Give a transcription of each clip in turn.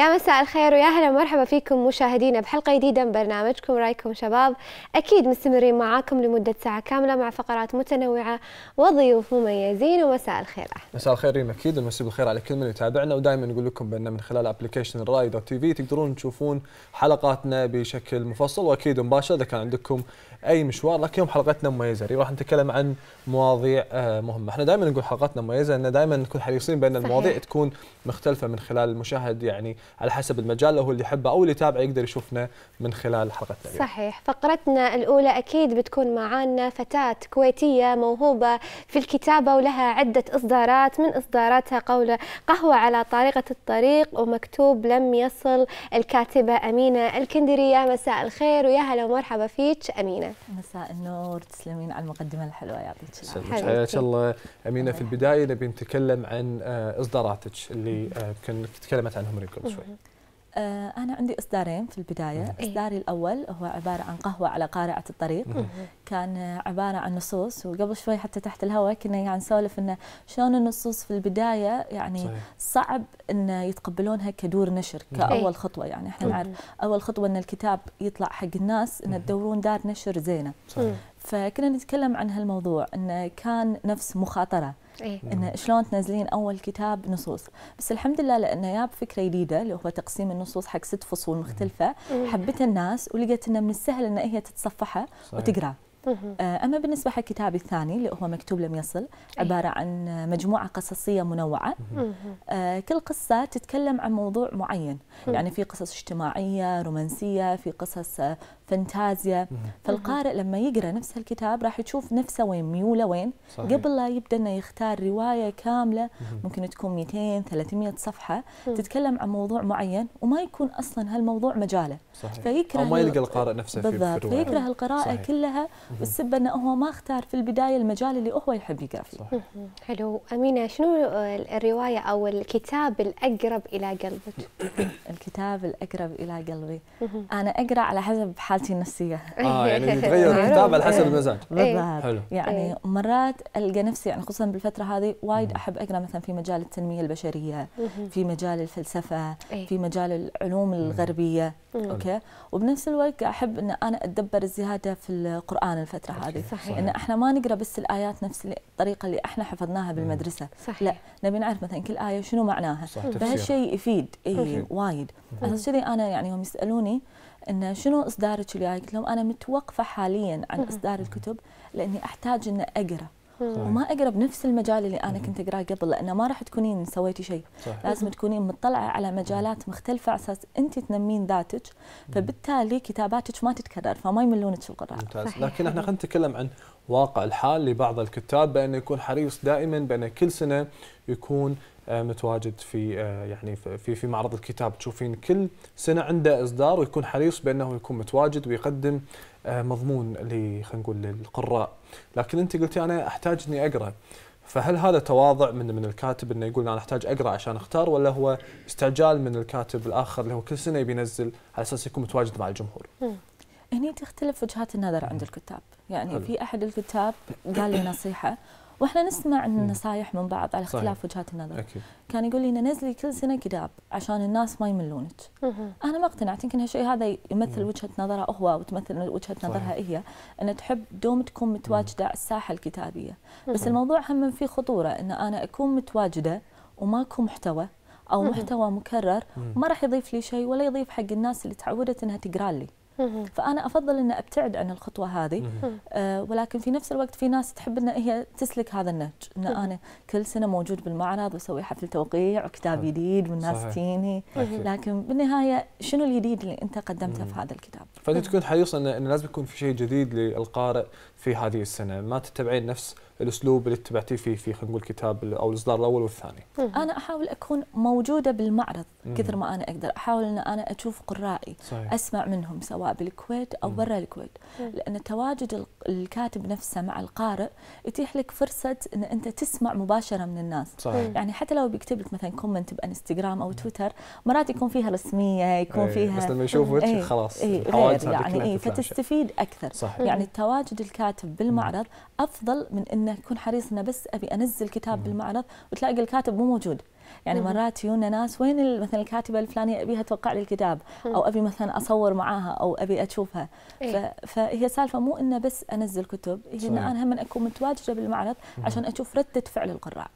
يا مساء الخير ويا هلا ومرحبا فيكم مشاهدينا بحلقه جديده من برنامجكم رايكم شباب اكيد مستمرين معاكم لمده ساعه كامله مع فقرات متنوعه وضيوف مميزين ومساء الخير مساء الخير ريم اكيد ومساء الخير على كل من يتابعنا ودائما نقول لكم بان من خلال ابلكيشن راي دوت تي في تقدرون تشوفون حلقاتنا بشكل مفصل واكيد مباشر اذا كان عندكم اي مشوار لكن يوم حلقتنا مميزه راح نتكلم عن مواضيع آه، مهمه احنا دائما نقول حلقاتنا مميزه ان دائما نكون حريصين بان المواضيع تكون مختلفه من خلال المشاهد يعني على حسب المجال اللي هو اللي يحبه او اللي يتابعه يقدر يشوفنا من خلال حلقتنا اليوم. صحيح فقرتنا الاولى اكيد بتكون معانا فتاه كويتيه موهوبه في الكتابه ولها عده اصدارات من اصداراتها قوله قهوه على طريقه الطريق ومكتوب لم يصل الكاتبه امينه الكندريه مساء الخير ويا هلا ومرحبا فيك امينه مساء النور تسلمين على المقدمه الحلوه يعطيك العافيه حياك الله امينه في البدايه نبي نتكلم عن آه، اصداراتك اللي آه، كنت تكلمت عنهم قبل شوي شوي آه، أنا عندي إصدارين في البداية إصداري الأول هو عبارة عن قهوة على قارعة الطريق كان عبارة عن نصوص وقبل شوي حتى تحت الهواء كنا يعني نسولف إنه شلون النصوص في البداية يعني صعب إنه يتقبلونها كدور نشر كأول إيه. خطوة يعني إحنا طيب. نعرف أول خطوة إن الكتاب يطلع حق الناس إنه تدورون دار نشر زينة فكنا نتكلم عن هالموضوع إنه كان نفس مخاطرة إيه؟ انه شلون تنزلين اول كتاب نصوص بس الحمد لله لانه جاب فكره جديده اللي هو تقسيم النصوص حق ست فصول مختلفه حبتها الناس ولقيت انه من السهل ان هي تتصفحه وتقرا آه، اما بالنسبه حق كتابي الثاني اللي هو مكتوب لم يصل إيه. عباره عن مجموعه قصصيه منوعه آه، كل قصه تتكلم عن موضوع معين يعني في قصص اجتماعيه رومانسيه في قصص آه، فانتازيا فالقارئ لما يقرا نفس الكتاب راح يشوف نفسه وين ميوله وين صحيح. قبل لا يبدا انه يختار روايه كامله ممكن تكون 200 300 صفحه تتكلم عن موضوع معين وما يكون اصلا هالموضوع مجاله صحيح. فيكره أو ما يلقى القارئ نفسه في بالضبط فيكره القراءه صحيح. كلها والسبب انه هو ما اختار في البدايه المجال اللي هو يحب يقرا فيه صحيح. حلو امينه شنو الروايه او الكتاب الاقرب الى قلبك الكتاب الاقرب الى قلبي انا اقرا على حسب حاجة حالتي النفسيه اه يعني تتغير الكتاب على حسب إيه. المزاج إيه. بالضبط حلو يعني إيه. مرات القى نفسي يعني خصوصا بالفتره هذه وايد احب اقرا مثلا في مجال التنميه البشريه في مجال الفلسفه في مجال العلوم الغربيه اوكي وبنفس الوقت احب ان انا اتدبر الزياده في القران الفتره هذه صحيح. ان احنا ما نقرا بس الايات نفس الطريقه اللي احنا حفظناها بالمدرسه صحيح. لا نبي نعرف مثلا كل ايه شنو معناها فهالشيء يفيد اي وايد عشان كذي انا يعني يوم يسالوني انه شنو اصدارك الجاي؟ قلت لهم انا متوقفه حاليا عن اصدار الكتب لاني احتاج ان اقرا وما اقرا بنفس المجال اللي انا كنت اقراه قبل لانه ما راح تكونين سويتي شيء لازم تكونين مطلعه على مجالات مختلفه على اساس انت تنمين ذاتك فبالتالي كتاباتك ما تتكرر فما يملونك القراء ممتاز لكن احنا خلينا نتكلم عن واقع الحال لبعض الكتاب بانه يكون حريص دائما بانه كل سنه يكون آه، متواجد في آه، يعني في في معرض الكتاب تشوفين كل سنه عنده اصدار ويكون حريص بانه يكون متواجد ويقدم آه، مضمون خلينا نقول للقراء لكن انت قلتي انا احتاج اني اقرا فهل هذا تواضع من من الكاتب انه يقول انا احتاج اقرا عشان اختار ولا هو استعجال من الكاتب الاخر اللي هو كل سنه يبي ينزل على اساس يكون متواجد مع الجمهور؟ هني تختلف وجهات النظر عند الكتاب، يعني في احد الكتاب قال لي نصيحه واحنا نسمع النصائح من بعض على اختلاف وجهات النظر أكيد. كان يقول لي نزلي كل سنه كتاب عشان الناس ما يملونك انا ما اقتنعت يمكن هالشيء هذا يمثل وجهه نظره هو وتمثل وجهه نظرها هي إيه ان تحب دوم تكون متواجده على الساحه الكتابيه بس الموضوع هم في خطوره ان انا اكون متواجده وماكو محتوى او محتوى مكرر ما راح يضيف لي شيء ولا يضيف حق الناس اللي تعودت انها تقرا لي فانا افضل ان ابتعد عن الخطوه هذه آه ولكن في نفس الوقت في ناس تحب ان هي تسلك هذا النهج ان انا كل سنه موجود بالمعرض واسوي حفل توقيع وكتاب جديد والناس تجيني لكن بالنهايه شنو الجديد اللي انت قدمته في هذا الكتاب فانت تكون حريصه ان لازم يكون في شيء جديد للقارئ في هذه السنه ما تتبعين نفس الاسلوب اللي اتبعتيه في في خلينا نقول كتاب او الاصدار الاول والثاني انا احاول اكون موجوده بالمعرض كثر ما انا اقدر احاول ان انا اشوف قرائي صحيح. اسمع منهم سواء بالكويت او برا الكويت لان تواجد الكاتب نفسه مع القارئ يتيح لك فرصه ان انت تسمع مباشره من الناس صحيح. يعني حتى لو بيكتب لك مثلا كومنت بانستغرام او تويتر مرات يكون فيها رسميه يكون أي. فيها بس لما يشوف وجهك إيه، خلاص اي يعني اي فتستفيد اكثر صحيح. يعني التواجد الكاتب الكاتب بالمعرض افضل من انه يكون حريص انه بس ابي انزل كتاب بالمعرض وتلاقي الكاتب مو موجود يعني مرات يونا ناس وين مثلا الكاتبه الفلانيه ابيها توقع لي الكتاب او ابي مثلا اصور معاها او ابي اشوفها إيه؟ فهي سالفه مو انه بس انزل كتب هي ان انا هم اكون متواجده بالمعرض عشان اشوف رده فعل القراء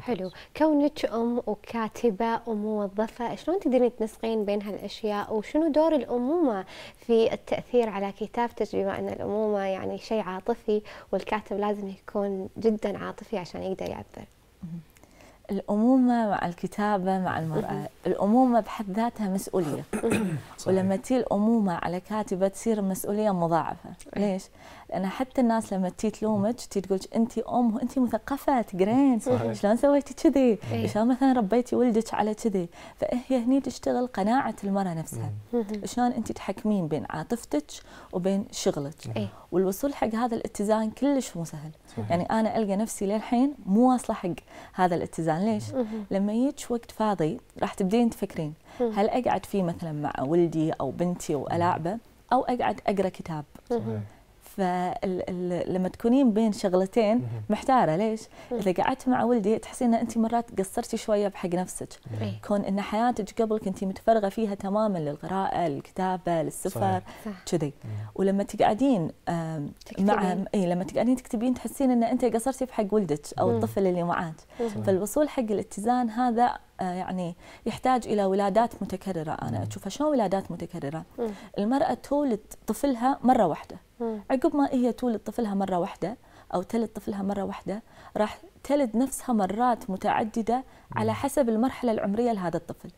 حلو كونك ام وكاتبه وموظفه شلون تقدرين تنسقين بين هالاشياء وشنو دور الامومه في التاثير على كتابتك بما ان الامومه يعني شيء عاطفي والكاتب لازم يكون جدا عاطفي عشان يقدر يعبر الأمومة مع الكتابة مع المرأة الأمومة بحد ذاتها مسؤولية ولما تي الأمومة على كاتبة تصير مسؤولية مضاعفة إيه. ليش؟ لان حتى الناس لما تجي تلومك تجي تقول انت ام وانت مثقفه تقرين شلون سويتي كذي؟ إيه. شلون مثلا ربيتي ولدك على كذي؟ فهي هني تشتغل قناعه المراه نفسها شلون انت تحكمين بين عاطفتك وبين شغلك إيه. والوصول حق هذا الاتزان كلش مو سهل يعني انا القى نفسي للحين مو واصله حق هذا الاتزان ليش؟ لما يجيك وقت فاضي راح تبدين تفكرين هل اقعد فيه مثلا مع ولدي او بنتي والاعبه او اقعد اقرا كتاب فلما تكونين بين شغلتين محتاره ليش؟ اذا قعدت مع ولدي تحسين ان انت مرات قصرتي شويه بحق نفسك إيه. كون ان حياتك قبل كنتي متفرغه فيها تماما للقراءه، للكتابه، للسفر كذي ولما تقعدين مع اي لما تقعدين تكتبين تحسين ان انت قصرتي بحق ولدك او الطفل اللي معاك فالوصول حق الاتزان هذا آه، يعني يحتاج الى ولادات متكرره انا اشوفها شلون ولادات متكرره؟ المراه تولد طفلها مره واحده عقب ما هي تولد طفلها مرة واحدة أو تلد طفلها مرة واحدة راح تلد نفسها مرات متعددة على حسب المرحلة العمرية لهذا الطفل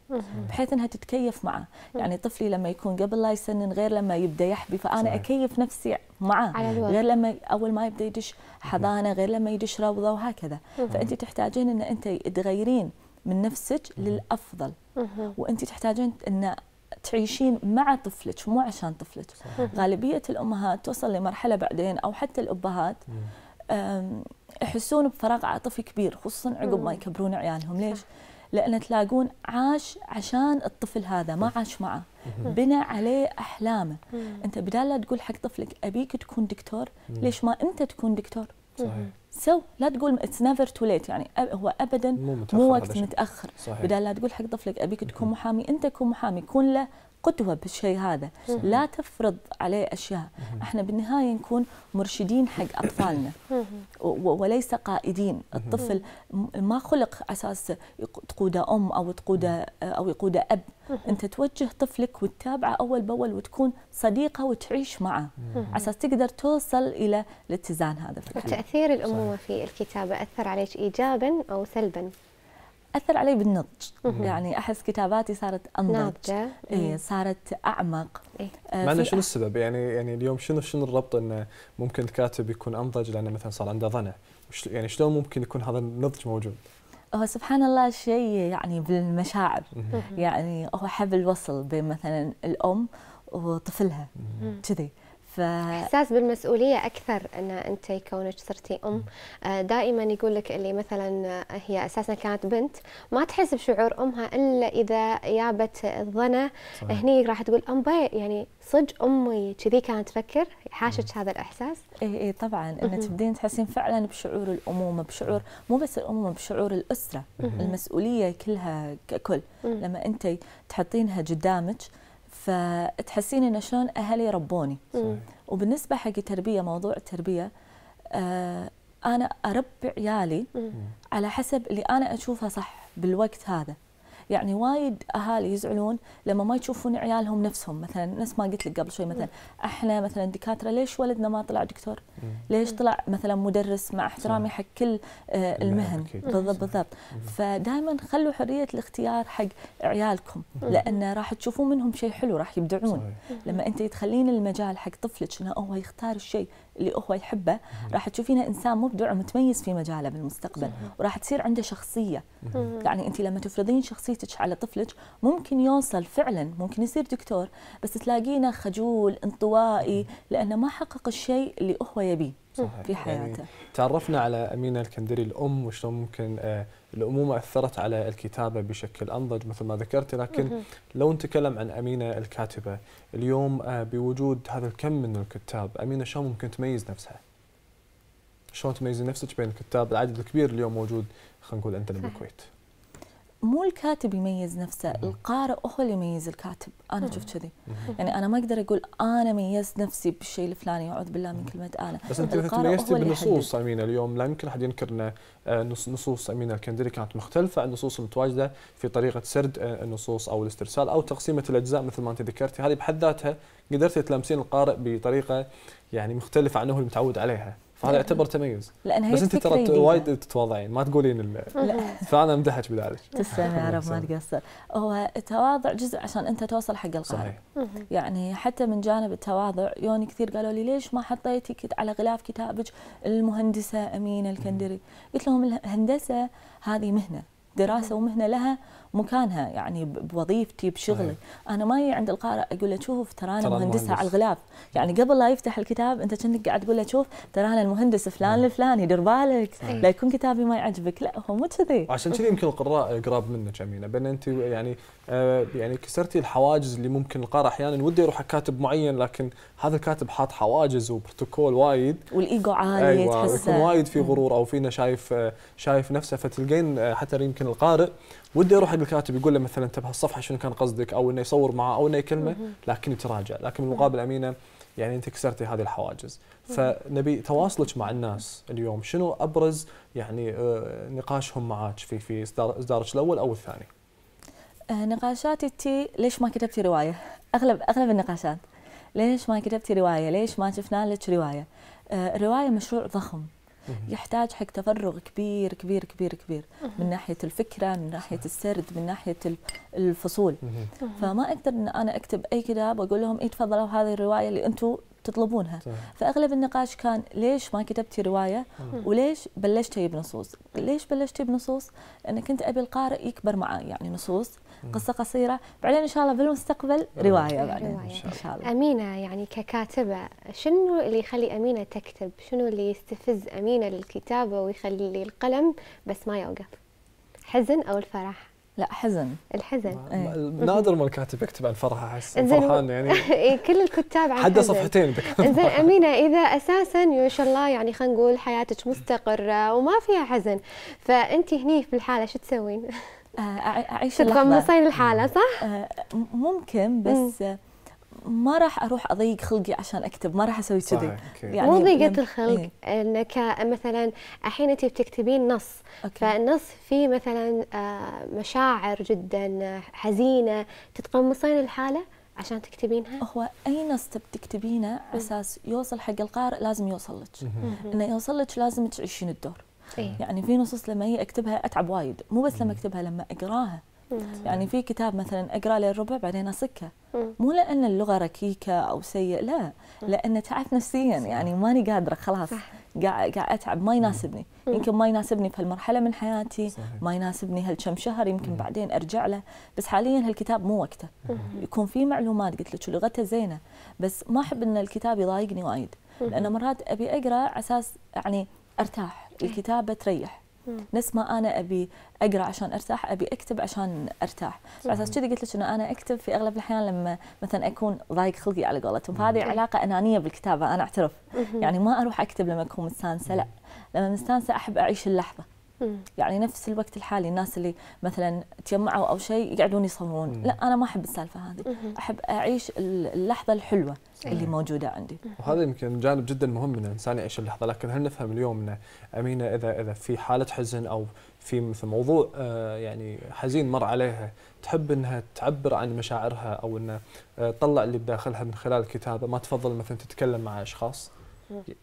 بحيث أنها تتكيف معه يعني طفلي لما يكون قبل لا يسنن غير لما يبدأ يحبي فأنا صحيح. أكيف نفسي معاه غير لما أول ما يبدأ يدش حضانة غير لما يدش روضة وهكذا فأنت تحتاجين أن أنت تغيرين من نفسك للأفضل وأنت تحتاجين أن تعيشين مع طفلك مو عشان طفلك صحيح. غالبيه الامهات توصل لمرحله بعدين او حتى الابهات يحسون بفراغ عاطفي كبير خصوصا عقب ما يكبرون عيالهم ليش لان تلاقون عاش عشان الطفل هذا ما عاش معه بنى عليه احلامه انت بدال لا تقول حق طفلك ابيك تكون دكتور ليش ما انت تكون دكتور صحيح سو لا تقول اتس نيفر تو ليت يعني هو ابدا مو, مو وقت متاخر بدل لا تقول حق طفلك ابيك تكون محامي انت كن محامي كن له قدوه بالشيء هذا لا تفرض عليه اشياء احنا بالنهايه نكون مرشدين حق اطفالنا وليس قائدين الطفل ما خلق اساس تقوده ام او تقوده او يقوده اب انت توجه طفلك وتتابعه اول باول وتكون صديقه وتعيش معه على اساس تقدر توصل الى الاتزان هذا في الحياه. تاثير الامومه في الكتابه اثر عليك ايجابا او سلبا؟ اثر علي بالنضج يعني احس كتاباتي صارت انضج إيه صارت اعمق إيه؟ آه، معنا شنو السبب يعني يعني اليوم شنو شنو الربط انه ممكن الكاتب يكون انضج لانه مثلا صار عنده ظنه يعني شلون ممكن يكون هذا النضج موجود هو سبحان الله شيء يعني بالمشاعر يعني هو حبل وصل بين مثلا الام وطفلها كذي احساس بالمسؤوليه اكثر ان انت كونك صرتي ام آه، دائما يقول لك اللي مثلا آه، هي اساسا كانت بنت ما تحس بشعور امها الا اذا يابت الظنا هني راح تقول ام بي يعني صدق امي كذي كانت تفكر حاشك هذا الاحساس اي اي طبعا ان تبدين تحسين فعلا بشعور الامومه بشعور مو بس الامومه بشعور الاسره المسؤوليه كلها ككل لما انت تحطينها قدامك فتحسين ان شلون اهلي ربوني وبالنسبه حق التربيه موضوع التربيه آه انا اربي عيالي على حسب اللي انا اشوفه صح بالوقت هذا يعني وايد اهالي يزعلون لما ما يشوفون عيالهم نفسهم مثلا نفس ما قلت لك قبل شوي مثلا احنا مثلا دكاتره ليش ولدنا ما طلع دكتور؟ ليش طلع مثلا مدرس مع احترامي حق كل آه، المهن بالضبط بالضبط فدائما خلوا حريه الاختيار حق عيالكم لان راح تشوفون منهم شيء حلو راح يبدعون لما انت تخلين المجال حق طفلك انه هو يختار الشيء اللي هو يحبه راح تشوفينه انسان مبدع ومتميز في مجاله بالمستقبل وراح تصير عنده شخصيه يعني انت لما تفرضين شخصيه تربيتك على طفلك ممكن يوصل فعلا ممكن يصير دكتور بس تلاقينا خجول انطوائي لانه ما حقق الشيء اللي هو يبيه صحيح. في يعني حياته يعني تعرفنا على امينه الكندري الام وشلون ممكن آه، الامومه اثرت على الكتابه بشكل انضج مثل ما ذكرت لكن لو نتكلم عن امينه الكاتبه اليوم آه، بوجود هذا الكم من الكتاب امينه شلون ممكن تميز نفسها؟ شلون تميزي نفسك بين الكتاب العدد الكبير اليوم موجود خلينا نقول عندنا بالكويت؟ مو الكاتب يميز نفسه القارئ هو اللي يميز الكاتب انا اشوف نعم. كذي يعني انا ما اقدر اقول انا ميزت نفسي بالشيء الفلاني اعوذ بالله من كلمه انا بس انت تميزتي بالنصوص امينه اليوم لا يمكن احد ينكر ان آه، نصوص امينه الكندري كانت مختلفه عن النصوص المتواجده في طريقه سرد آه، النصوص او الاسترسال او تقسيمه الاجزاء مثل ما انت ذكرتي هذه بحد ذاتها قدرتي تلامسين القارئ بطريقه يعني مختلفه عنه المتعود عليها فهذا يعتبر تميز لأن هي بس انت ترى وايد تتواضعين ما تقولين فانا امدحك بذلك تسلم يا رب ما تقصر هو التواضع جزء عشان انت توصل حق القاعه صحيح. يعني حتى من جانب التواضع يوني كثير قالوا لي ليش ما حطيتي على غلاف كتابك المهندسه امينه الكندري قلت لهم الهندسه هذه مهنه دراسه ومهنه لها مكانها يعني بوظيفتي بشغلي أيه. انا ما عند القارئ اقول له شوف ترى انا مهندسه على الغلاف يعني قبل لا يفتح الكتاب انت كأنك قاعد تقول له شوف ترى انا المهندس فلان نعم. الفلاني دير بالك لا يكون كتابي ما يعجبك لا هو مو كذي عشان كذي يمكن القراء قراب منك امينه بان انت يعني آه يعني كسرتي الحواجز اللي ممكن القارئ احيانا وده يروح كاتب معين لكن هذا الكاتب حاط حواجز وبروتوكول وايد والايجو عالي أيوة تحسه وايد في غرور او فينا شايف آه، شايف نفسه فتلقين آه، حتى يمكن القارئ وده يروح صاحب طيب الكاتب يقول له مثلا انت بهالصفحه شنو كان قصدك او انه يصور معاه او انه يكلمه لكن يتراجع لكن بالمقابل امينه يعني انت كسرتي هذه الحواجز فنبي تواصلك مع الناس اليوم شنو ابرز يعني آه، نقاشهم معك في في اصدارك الاول او الثاني آه، نقاشاتي تي ليش ما كتبتي روايه اغلب اغلب النقاشات ليش ما كتبتي روايه ليش ما شفنا لك روايه آه، الروايه مشروع ضخم يحتاج حق تفرغ كبير كبير كبير كبير من ناحيه الفكره من ناحيه السرد من ناحيه الفصول فما اقدر ان انا اكتب اي كتاب واقول لهم اي تفضلوا هذه الروايه اللي انتم تطلبونها طيب. فاغلب النقاش كان ليش ما كتبتي روايه مم. وليش بلشتي بنصوص ليش بلشتي بنصوص انا كنت ابي القارئ يكبر معي يعني نصوص قصه قصيره بعدين ان شاء الله بالمستقبل آه. روايه بعدين رواية. ان شاء الله امينه يعني ككاتبه شنو اللي يخلي امينه تكتب شنو اللي يستفز امينه للكتابه ويخلي القلم بس ما يوقف حزن او الفرح لا حزن الحزن ايه. نادر ما الكاتب يكتب عن فرحه احس فرحان يعني إيه، كل الكتاب عن حتى صفحتين زين امينه اذا اساسا ما شاء الله يعني خلينا نقول حياتك مستقره وما فيها حزن فانت هني في الحاله شو تسوين؟ اعيش اللحظه تتقمصين الحاله صح؟ أه، ممكن بس ما راح اروح اضيق خلقي عشان اكتب ما راح اسوي كذي يعني مو ضيقه الخلق إيه؟ انك مثلا الحين انت بتكتبين نص أوكي. فالنص فيه مثلا آه، مشاعر جدا حزينه تتقمصين الحاله عشان تكتبينها؟ هو اي نص تكتبينه على اساس يوصل حق القارئ لازم يوصل لك انه يوصل لك لازم تعيشين الدور إيه؟ يعني في نصوص لما هي اكتبها اتعب وايد مو بس لما اكتبها لما اقراها يعني في كتاب مثلا اقرا للربع الربع بعدين اصكه مو لان اللغه ركيكه او سيء لا لان تعبت نفسيا يعني ماني قادره خلاص قاعد قاعد اتعب ما يناسبني يمكن ما يناسبني في هالمرحله من حياتي صحيح. ما يناسبني هالكم شهر يمكن بعدين ارجع له بس حاليا هالكتاب مو وقته يكون في معلومات قلت لك لغته زينه بس ما احب ان الكتاب يضايقني وايد لان مرات ابي اقرا على اساس يعني ارتاح الكتابه تريح نفس ما انا ابي اقرا عشان ارتاح ابي اكتب عشان ارتاح على اساس كذي قلت لك انه انا اكتب في اغلب الاحيان لما مثلا اكون ضايق خلقي على قولتهم فهذه علاقه انانيه بالكتابه انا اعترف يعني ما اروح اكتب لما اكون مستانسه لا لما مستانسه احب اعيش اللحظه يعني نفس الوقت الحالي الناس اللي مثلا تجمعوا او شيء يقعدون يصورون لا انا ما احب السالفه هذه احب اعيش اللحظه الحلوه اللي موجوده عندي وهذا يمكن جانب جدا مهم ان الانسان يعيش اللحظه لكن هل نفهم اليوم ان امينه اذا اذا في حاله حزن او في مثل موضوع آه، يعني حزين مر عليها تحب انها تعبر عن مشاعرها او انها آه، تطلع اللي بداخلها من خلال الكتابه ما تفضل مثلا تتكلم مع اشخاص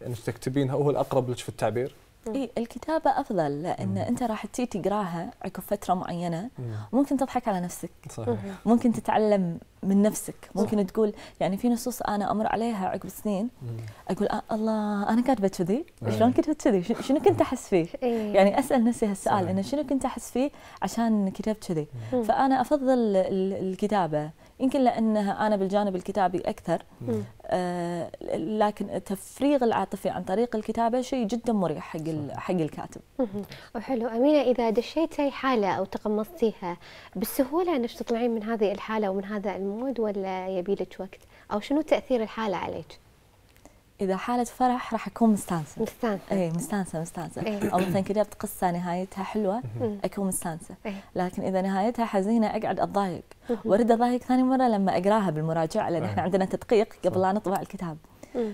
انك تكتبينها هو الاقرب لك في التعبير إيه الكتابه افضل لان مم. انت راح تجي تقراها عقب فتره معينه ممكن تضحك على نفسك صحيح. ممكن تتعلم من نفسك ممكن صح. تقول يعني في نصوص انا امر عليها عقب سنين مم. اقول آه الله انا كاتبه كذي إيه. شلون كتبت كذي شنو كنت احس فيه إيه. يعني اسال نفسي هالسؤال انه شنو كنت احس فيه عشان كتبت كذي فانا افضل الكتابه يمكن لانها انا بالجانب الكتابي اكثر آه لكن التفريغ العاطفي عن طريق الكتابه شيء جدا مريح حق حق الكاتب. طيب، حلو امينه اذا دشيتي حاله او تقمصتيها بالسهوله انك تطلعين من هذه الحاله ومن هذا المود ولا يبي لك وقت او شنو تاثير الحاله عليك؟ اذا حاله فرح راح اكون مستانسه مستانسه اي مستانسه مستانسه او إيه. مثلا كتبت قصه نهايتها حلوه اكون مستانسه إيه. لكن اذا نهايتها حزينه اقعد اتضايق وارد اتضايق ثاني مره لما اقراها بالمراجعه لان احنا آه. عندنا تدقيق قبل لا نطبع الكتاب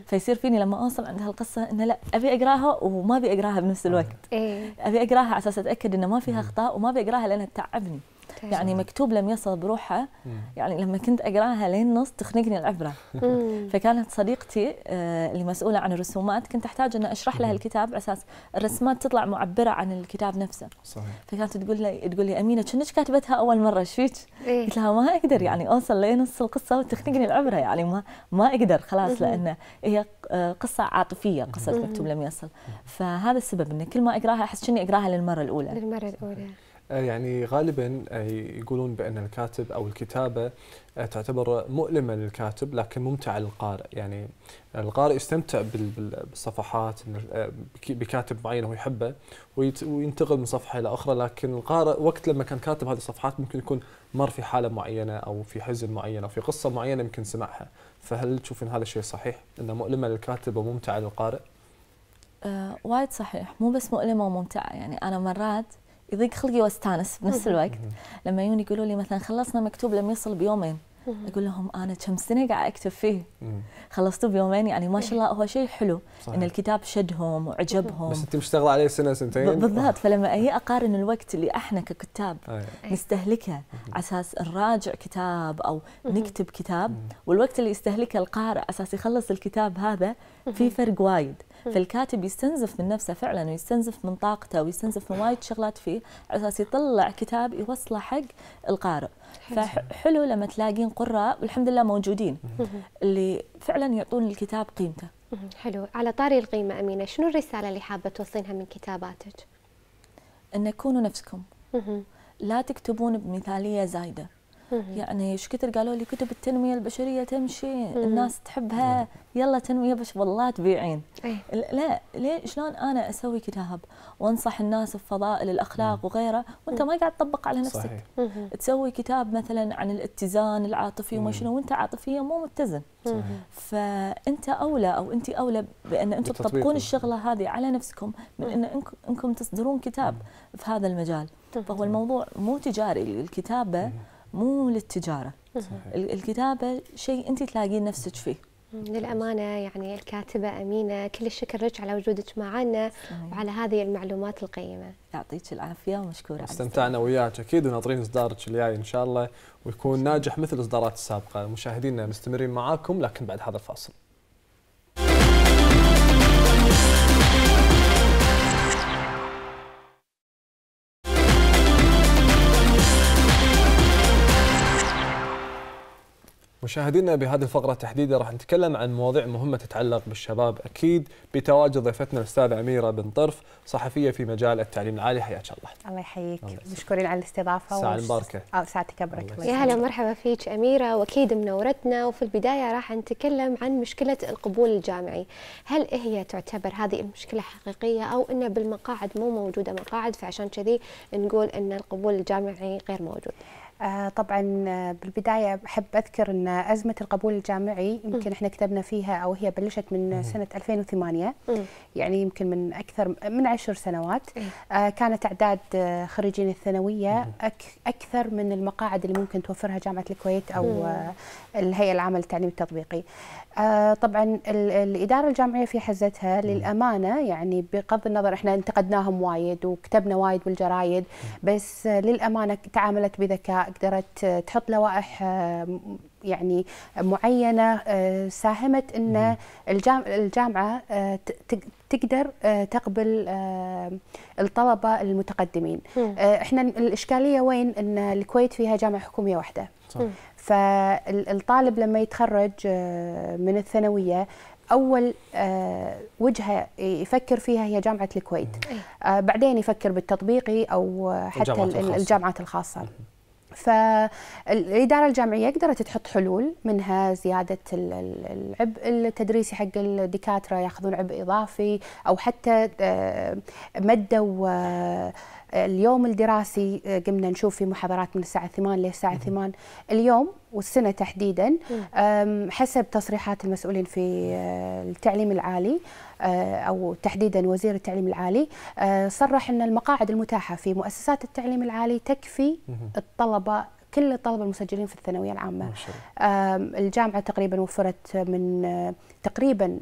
فيصير فيني لما اوصل عند هالقصه انه لا ابي اقراها وما ابي اقراها بنفس آه. الوقت إيه. ابي اقراها على اساس اتاكد انه ما فيها اخطاء وما ابي اقراها لانها تعبني يعني مكتوب لم يصل بروحه يعني لما كنت اقراها لين نص تخنقني العبره فكانت صديقتي آه، اللي مسؤوله عن الرسومات كنت احتاج ان اشرح لها الكتاب على اساس الرسمات تطلع معبره عن الكتاب نفسه صحيح فكانت تقول لي تقول لي امينه كأنك كاتبتها اول مره ايش فيك؟ إيه. قلت لها ما اقدر يعني اوصل لنص القصه وتخنقني العبره يعني ما ما اقدر خلاص لان هي آه، قصه عاطفيه قصه مكتوب لم يصل فهذا السبب ان كل ما اقراها احس كأني اقراها للمره الاولى للمره الاولى آه، يعني غالبا آه، يقولون بان الكاتب او الكتابه آه، تعتبر مؤلمه للكاتب لكن ممتعه للقارئ، يعني القارئ يستمتع بالصفحات بكاتب معين هو يحبه وينتقل من صفحه الى اخرى لكن القارئ وقت لما كان كاتب هذه الصفحات ممكن يكون مر في حاله معينه او في حزن معين او في قصه معينه يمكن سمعها، فهل تشوفين هذا الشيء صحيح؟ انه مؤلمه للكاتب وممتعه للقارئ؟ آه، وايد صحيح مو بس مؤلمه وممتعه يعني انا مرات يضيق خلقي واستانس بنفس الوقت لما يجون يقولوا لي مثلا خلصنا مكتوب لم يصل بيومين اقول لهم انا كم سنه قاعد اكتب فيه خلصته بيومين يعني ما شاء الله هو شيء حلو صحيح. ان الكتاب شدهم وعجبهم بس انت مشتغله عليه سنه سنتين بالضبط فلما اجي اقارن الوقت اللي احنا ككتاب نستهلكه على اساس نراجع كتاب او نكتب كتاب والوقت اللي يستهلكه القارئ على اساس يخلص الكتاب هذا في فرق وايد فالكاتب يستنزف من نفسه فعلا ويستنزف من طاقته ويستنزف من وايد شغلات فيه على اساس يطلع كتاب يوصله حق القارئ فحلو لما تلاقين قراء والحمد لله موجودين اللي فعلا يعطون الكتاب قيمته حلو على طاري القيمه امينه شنو الرساله اللي حابه توصلينها من كتاباتك ان كونوا نفسكم لا تكتبون بمثاليه زايده يعني ايش كثر قالوا لي كتب التنميه البشريه تمشي الناس تحبها يلا تنميه بش والله تبيعين إيه. لا ليه شلون انا اسوي كتاب وانصح الناس بفضائل الاخلاق وغيره وانت ما قاعد تطبق على نفسك صحيح. تسوي كتاب مثلا عن الاتزان العاطفي وما شنو وانت عاطفيا مو متزن فانت اولى او انت اولى بان انتم تطبقون الشغله هذه على نفسكم من ان انكم تصدرون كتاب في هذا المجال فهو الموضوع مو تجاري الكتابه مو للتجاره صحيح. الكتابه شيء انت تلاقين نفسك فيه للأمانة يعني الكاتبة أمينة كل الشكر لك على وجودك معنا وعلى هذه المعلومات القيمة يعطيك العافية ومشكورة استمتعنا وياك أكيد وناطرين إصدارك الجاي إن شاء الله ويكون ناجح مثل الإصدارات السابقة مشاهدينا مستمرين معاكم لكن بعد هذا الفاصل مشاهدينا بهذه الفقرة تحديدا راح نتكلم عن مواضيع مهمة تتعلق بالشباب أكيد بتواجد ضيفتنا الأستاذة أميرة بن طرف صحفية في مجال التعليم العالي حياك الله الله يحييك مشكورين على الاستضافة ساعة المباركة أو آه، ساعتك أبرك يا هلا مرحبا فيك أميرة وأكيد منورتنا وفي البداية راح نتكلم عن مشكلة القبول الجامعي هل هي تعتبر هذه المشكلة حقيقية أو أنه بالمقاعد مو موجودة مقاعد فعشان كذي نقول أن القبول الجامعي غير موجود آه، طبعا آه، بالبدايه احب اذكر ان ازمه القبول الجامعي يمكن احنا كتبنا فيها او هي بلشت من سنه 2008 يعني يمكن من اكثر من عشر سنوات إيه. آه، كانت اعداد خريجين الثانويه اكثر من المقاعد اللي ممكن توفرها جامعه الكويت او الهيئه العامه للتعليم التطبيقي آه، طبعا الاداره الجامعيه في حزتها للامانه يعني بغض النظر احنا انتقدناهم وايد وكتبنا وايد بالجرايد بس للامانه تعاملت بذكاء قدرت تحط لوائح آه، يعني معينه آه، ساهمت ان نعم. الجامعه آه، تقدر آه، تقبل الطلبه المتقدمين احنا الاشكاليه وين ان الكويت فيها جامعه حكوميه واحده فالطالب لما يتخرج من الثانويه اول وجهه يفكر فيها هي جامعه الكويت بعدين يفكر بالتطبيقي او حتى الجامعات الخاصه, الجامعات الخاصة. فالإدارة الجامعية قدرت تحط حلول منها زيادة العبء التدريسي حق الدكاترة ياخذون عبء إضافي أو حتى آه، مدوا آه، اليوم الدراسي آه، قمنا نشوف في محاضرات من الساعة 8 للساعة 8 اليوم والسنة تحديدا حسب تصريحات المسؤولين في آه، التعليم العالي آه، أو تحديدا وزير التعليم العالي صرح أن المقاعد المتاحة في مؤسسات التعليم العالي تكفي الطلبة كل الطلبة المسجلين في الثانوية العامة الجامعة تقريبا وفرت من تقريبا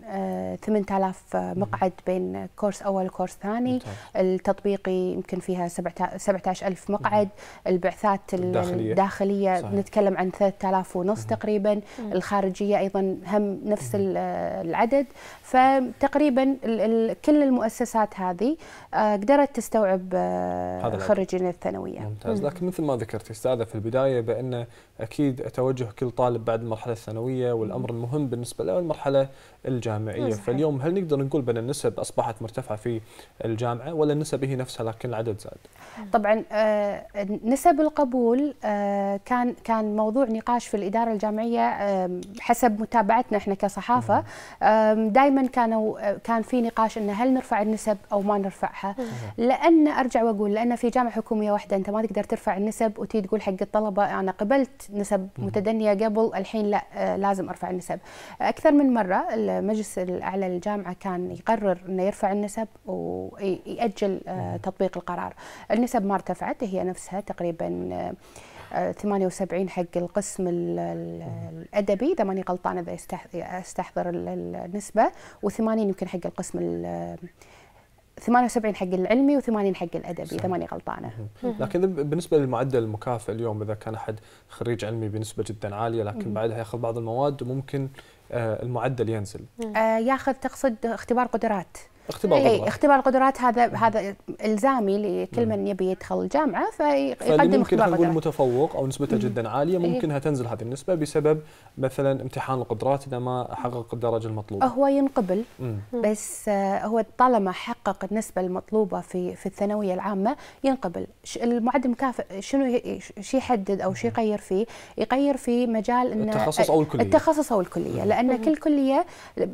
8000 آه، مقعد بين كورس اول وكورس ثاني التطبيقي يمكن فيها 17000 مقعد البعثات الداخليه, الداخلية صحيح. نتكلم عن 3000 ونص تقريبا الخارجيه ايضا هم نفس العدد فتقريبا كل المؤسسات هذه آه، قدرت تستوعب آه، خريجين الثانويه ممتاز لكن مثل ما ذكرت استاذه في البدايه بان اكيد توجه كل طالب بعد المرحله الثانويه والامر المهم بالنسبه له المرحله الجامعيه نعم، صحيح. فاليوم هل نقدر نقول بان النسب اصبحت مرتفعه في الجامعه ولا النسب هي نفسها لكن العدد زاد طبعا آه، نسب القبول آه، كان كان موضوع نقاش في الاداره الجامعيه حسب متابعتنا احنا كصحافه نعم. دائما كانوا آه، كان في نقاش ان هل نرفع النسب او ما نرفعها نعم. لان ارجع واقول لان في جامعه حكوميه واحده انت ما تقدر ترفع النسب وتي تقول حق الطلبه انا قبلت نسب متدنيه قبل الحين لا لازم ارفع النسب اكثر من مره المجلس الاعلى للجامعه كان يقرر انه يرفع النسب ويأجل آه، تطبيق القرار، النسب ما ارتفعت هي نفسها تقريبا 78 آه، حق القسم الادبي اذا ماني غلطانه اذا استحضر النسبه و80 يمكن حق القسم 78 آه، حق العلمي و80 حق الادبي اذا ماني غلطانه. لكن بالنسبه للمعدل المكافئ اليوم اذا كان احد خريج علمي بنسبه جدا عاليه لكن بعدها ياخذ بعض المواد وممكن آه، المعدل ينزل؟ آه، ياخذ تقصد اختبار قدرات اختبار القدرات ايه اختبار القدرات هذا هذا الزامي لكل من يبي يدخل الجامعه فيقدم ممكن القدرات نقول متفوق او نسبته جدا عاليه إيه. ممكنها تنزل هذه النسبه بسبب مثلا امتحان القدرات اذا ما حقق الدرجه المطلوبه هو ينقبل بس آه، هو طالما حقق النسبه المطلوبه في في الثانويه العامه ينقبل المعدل المكافئ شنو شو يحدد او شو يغير فيه يغير في مجال انه التخصص او الكليه التخصص او الكليه لان كل كليه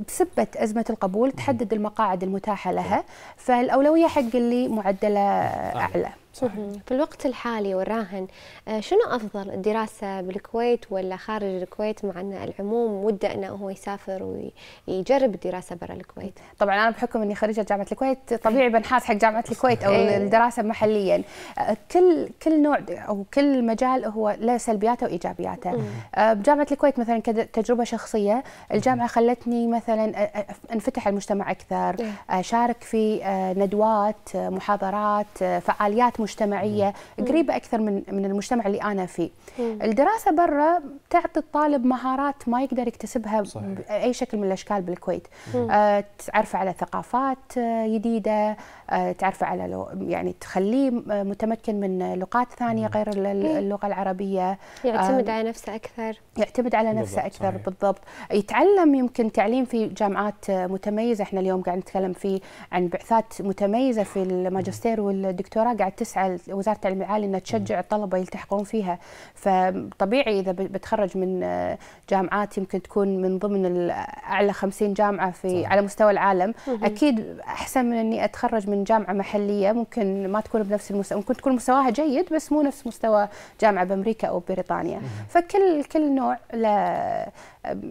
بسبه ازمه القبول تحدد المقاعد المتاحه متاحه لها فالاولويه حق اللي معدله اعلى. في الوقت الحالي والراهن آه، شنو أفضل الدراسة بالكويت ولا خارج الكويت مع أن العموم وده أنه هو يسافر ويجرب الدراسة برا الكويت طبعا أنا بحكم أني خريجة جامعة الكويت طبيعي بنحاز حق جامعة الكويت أو الدراسة محليا آه، كل كل نوع أو كل مجال هو له سلبياته وإيجابياته آه، بجامعة الكويت مثلا كتجربة شخصية الجامعة خلتني مثلا انفتح المجتمع أكثر اشارك في ندوات محاضرات فعاليات مجتمعيه قريبه اكثر من من المجتمع اللي انا فيه الدراسه برا تعطي الطالب مهارات ما يقدر يكتسبها صحيح. باي شكل من الاشكال بالكويت آه، تعرفه على ثقافات آه، جديده آه، تعرفه على لو يعني تخليه متمكن من لغات ثانيه غير إيه. اللغه العربيه يعتمد على نفسه اكثر يعتمد على نفسه بالضبط. اكثر صحيح. بالضبط يتعلم يمكن تعليم في جامعات متميزه احنا اليوم قاعد نتكلم فيه عن بعثات متميزه في الماجستير والدكتوراه قاعد تسعى وزاره التعليم العالي انها تشجع الطلبه يلتحقون فيها فطبيعي اذا بتخرج من آه، جامعات يمكن تكون من ضمن اعلى 50 جامعه في صح. على مستوى العالم مم. اكيد احسن من اني اتخرج من جامعه محليه ممكن ما تكون بنفس المستوى ممكن تكون مستواها جيد بس مو نفس مستوى جامعه بامريكا او بريطانيا مم. فكل كل نوع له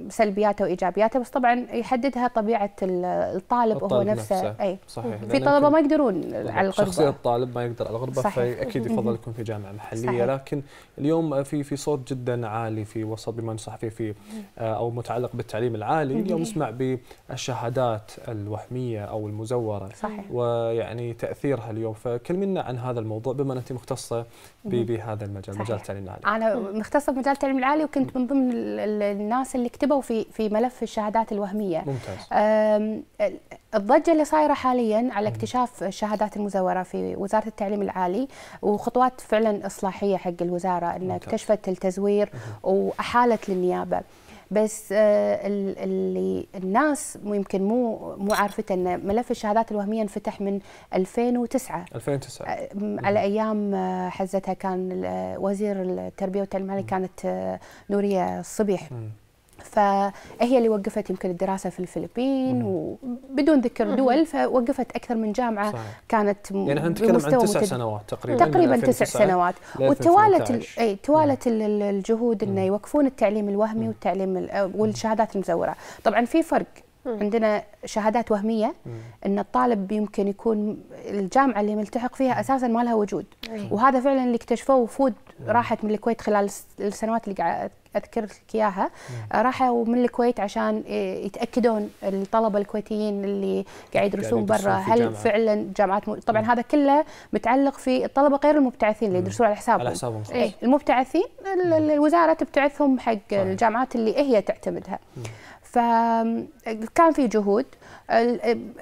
سلبياته وايجابياته بس طبعا يحددها طبيعه الطالب, الطالب هو نفسه, نفسه. اي صحيح في طلبه ما يقدرون على الغربه شخصيه الطالب ما يقدر على الغربه بالضبط اكيد يفضل يكون في جامعه محليه صحيح. لكن اليوم في في صوت جدا عالي في وسط بما نصح فيه في آه، او متعلق بالتعليم العالي اليوم نسمع بالشهادات الوهميه او المزوره صحيح. ويعني تاثيرها اليوم فكلمنا عن هذا الموضوع بما انت مختصه بهذا المجال مجال التعليم العالي انا مختصه بمجال التعليم العالي وكنت من ضمن الناس اللي كتبوا في في ملف الشهادات الوهميه ممتاز الضجه اللي صايره حاليا على اكتشاف الشهادات المزوره في وزاره التعليم العالي وخطوات فعلا اصلاحيه حق الوزاره ان اكتشفت التزوير واحالت للنيابه بس آه، اللي الناس يمكن مو مو عارفته ان ملف الشهادات الوهميه انفتح من 2009 2009 آه، على ايام آه، حزتها كان وزير التربيه والتعليم كانت نوريه الصبيح فهي اللي وقفت يمكن الدراسه في الفلبين وبدون ذكر دول فوقفت اكثر من جامعه صحيح. كانت يعني نتكلم عن تسع سنوات تقريبا تقريبا تسع سنوات وتوالت اي توالت الجهود انه يوقفون التعليم الوهمي والتعليم والشهادات المزوره طبعا في فرق مم. عندنا شهادات وهميه مم. ان الطالب يمكن يكون الجامعه اللي ملتحق فيها اساسا ما لها وجود مم. وهذا فعلا اللي اكتشفوه وفود راحت من الكويت خلال السنوات اللي قاعد اذكر لك اياها راحوا من الكويت عشان يتاكدون الطلبه الكويتيين اللي قاعد يدرسون برا هل جامعة. فعلا جامعات طبعا مم. هذا كله متعلق في الطلبه غير المبتعثين اللي يدرسون على حسابهم على حسابهم إيه المبتعثين الوزاره تبتعثهم حق صحيح. الجامعات اللي هي تعتمدها مم. فكان في جهود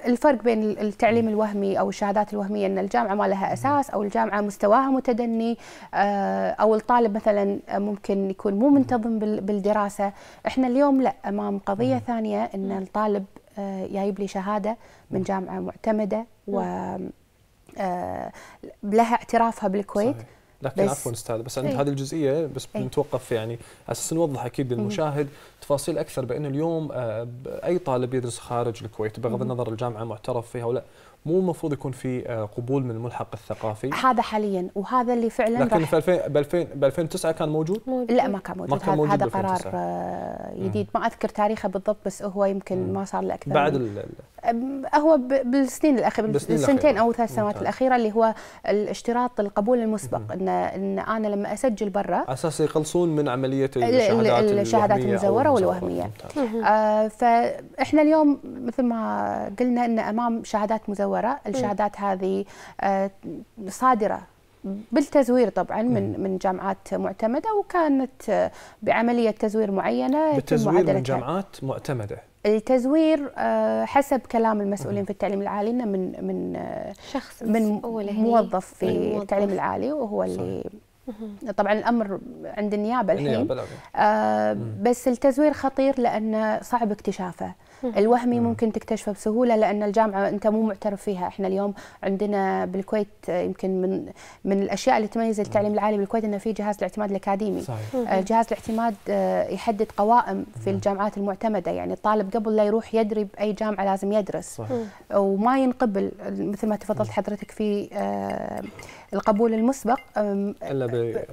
الفرق بين التعليم الوهمي او الشهادات الوهميه ان الجامعه ما لها اساس او الجامعه مستواها متدني آه، او الطالب مثلا ممكن يكون مو منتظم بالدراسه، احنا اليوم لا امام قضيه ثانيه ان الطالب آه، جايب لي شهاده من جامعه معتمده و آه، لها اعترافها بالكويت صحيح. لكن عفوا استاذ بس عند إيه. هذه الجزئيه بس بنتوقف إيه. يعني على اساس نوضح اكيد للمشاهد تفاصيل اكثر بانه اليوم آه، اي طالب يدرس خارج الكويت بغض النظر الجامعه معترف فيها ولا مو المفروض يكون في آه، قبول من الملحق الثقافي هذا حاليا وهذا اللي فعلا لكن في 2000 ب 2009 كان موجود؟ موجود لا ما كان موجود, ما كان موجود هذا, هذا قرار آه، جديد ما اذكر تاريخه بالضبط بس هو يمكن ما صار له اكثر بعد ال هو بالسنين الاخيره بالسنتين او ثلاث سنوات الاخيره اللي هو الاشتراط القبول المسبق ان ان انا لما اسجل برا اساس يخلصون من عمليه الشهادات الشهادات المزوره والوهميه آه، فاحنا اليوم مثل ما قلنا ان امام شهادات مزوره المزوره الشهادات هذه آه، صادره بالتزوير طبعا من من جامعات معتمده وكانت بعمليه تزوير معينه بالتزوير من جامعات معتمده التزوير آه، حسب كلام المسؤولين في التعليم العالي انه من من شخص من موظف في موظف. التعليم العالي وهو اللي طبعا الامر عند النيابه الحين النيابة آه بس التزوير خطير لانه صعب اكتشافه الوهمي ممكن تكتشفه بسهوله لان الجامعه انت مو معترف فيها احنا اليوم عندنا بالكويت آه، يمكن من من الاشياء اللي تميز التعليم العالي بالكويت انه في جهاز الاعتماد الاكاديمي صحيح. آه، جهاز الاعتماد آه، يحدد قوائم في نعم. الجامعات المعتمده يعني الطالب قبل لا يروح يدري باي جامعه لازم يدرس صحيح. وما ينقبل مثل ما تفضلت حضرتك في القبول المسبق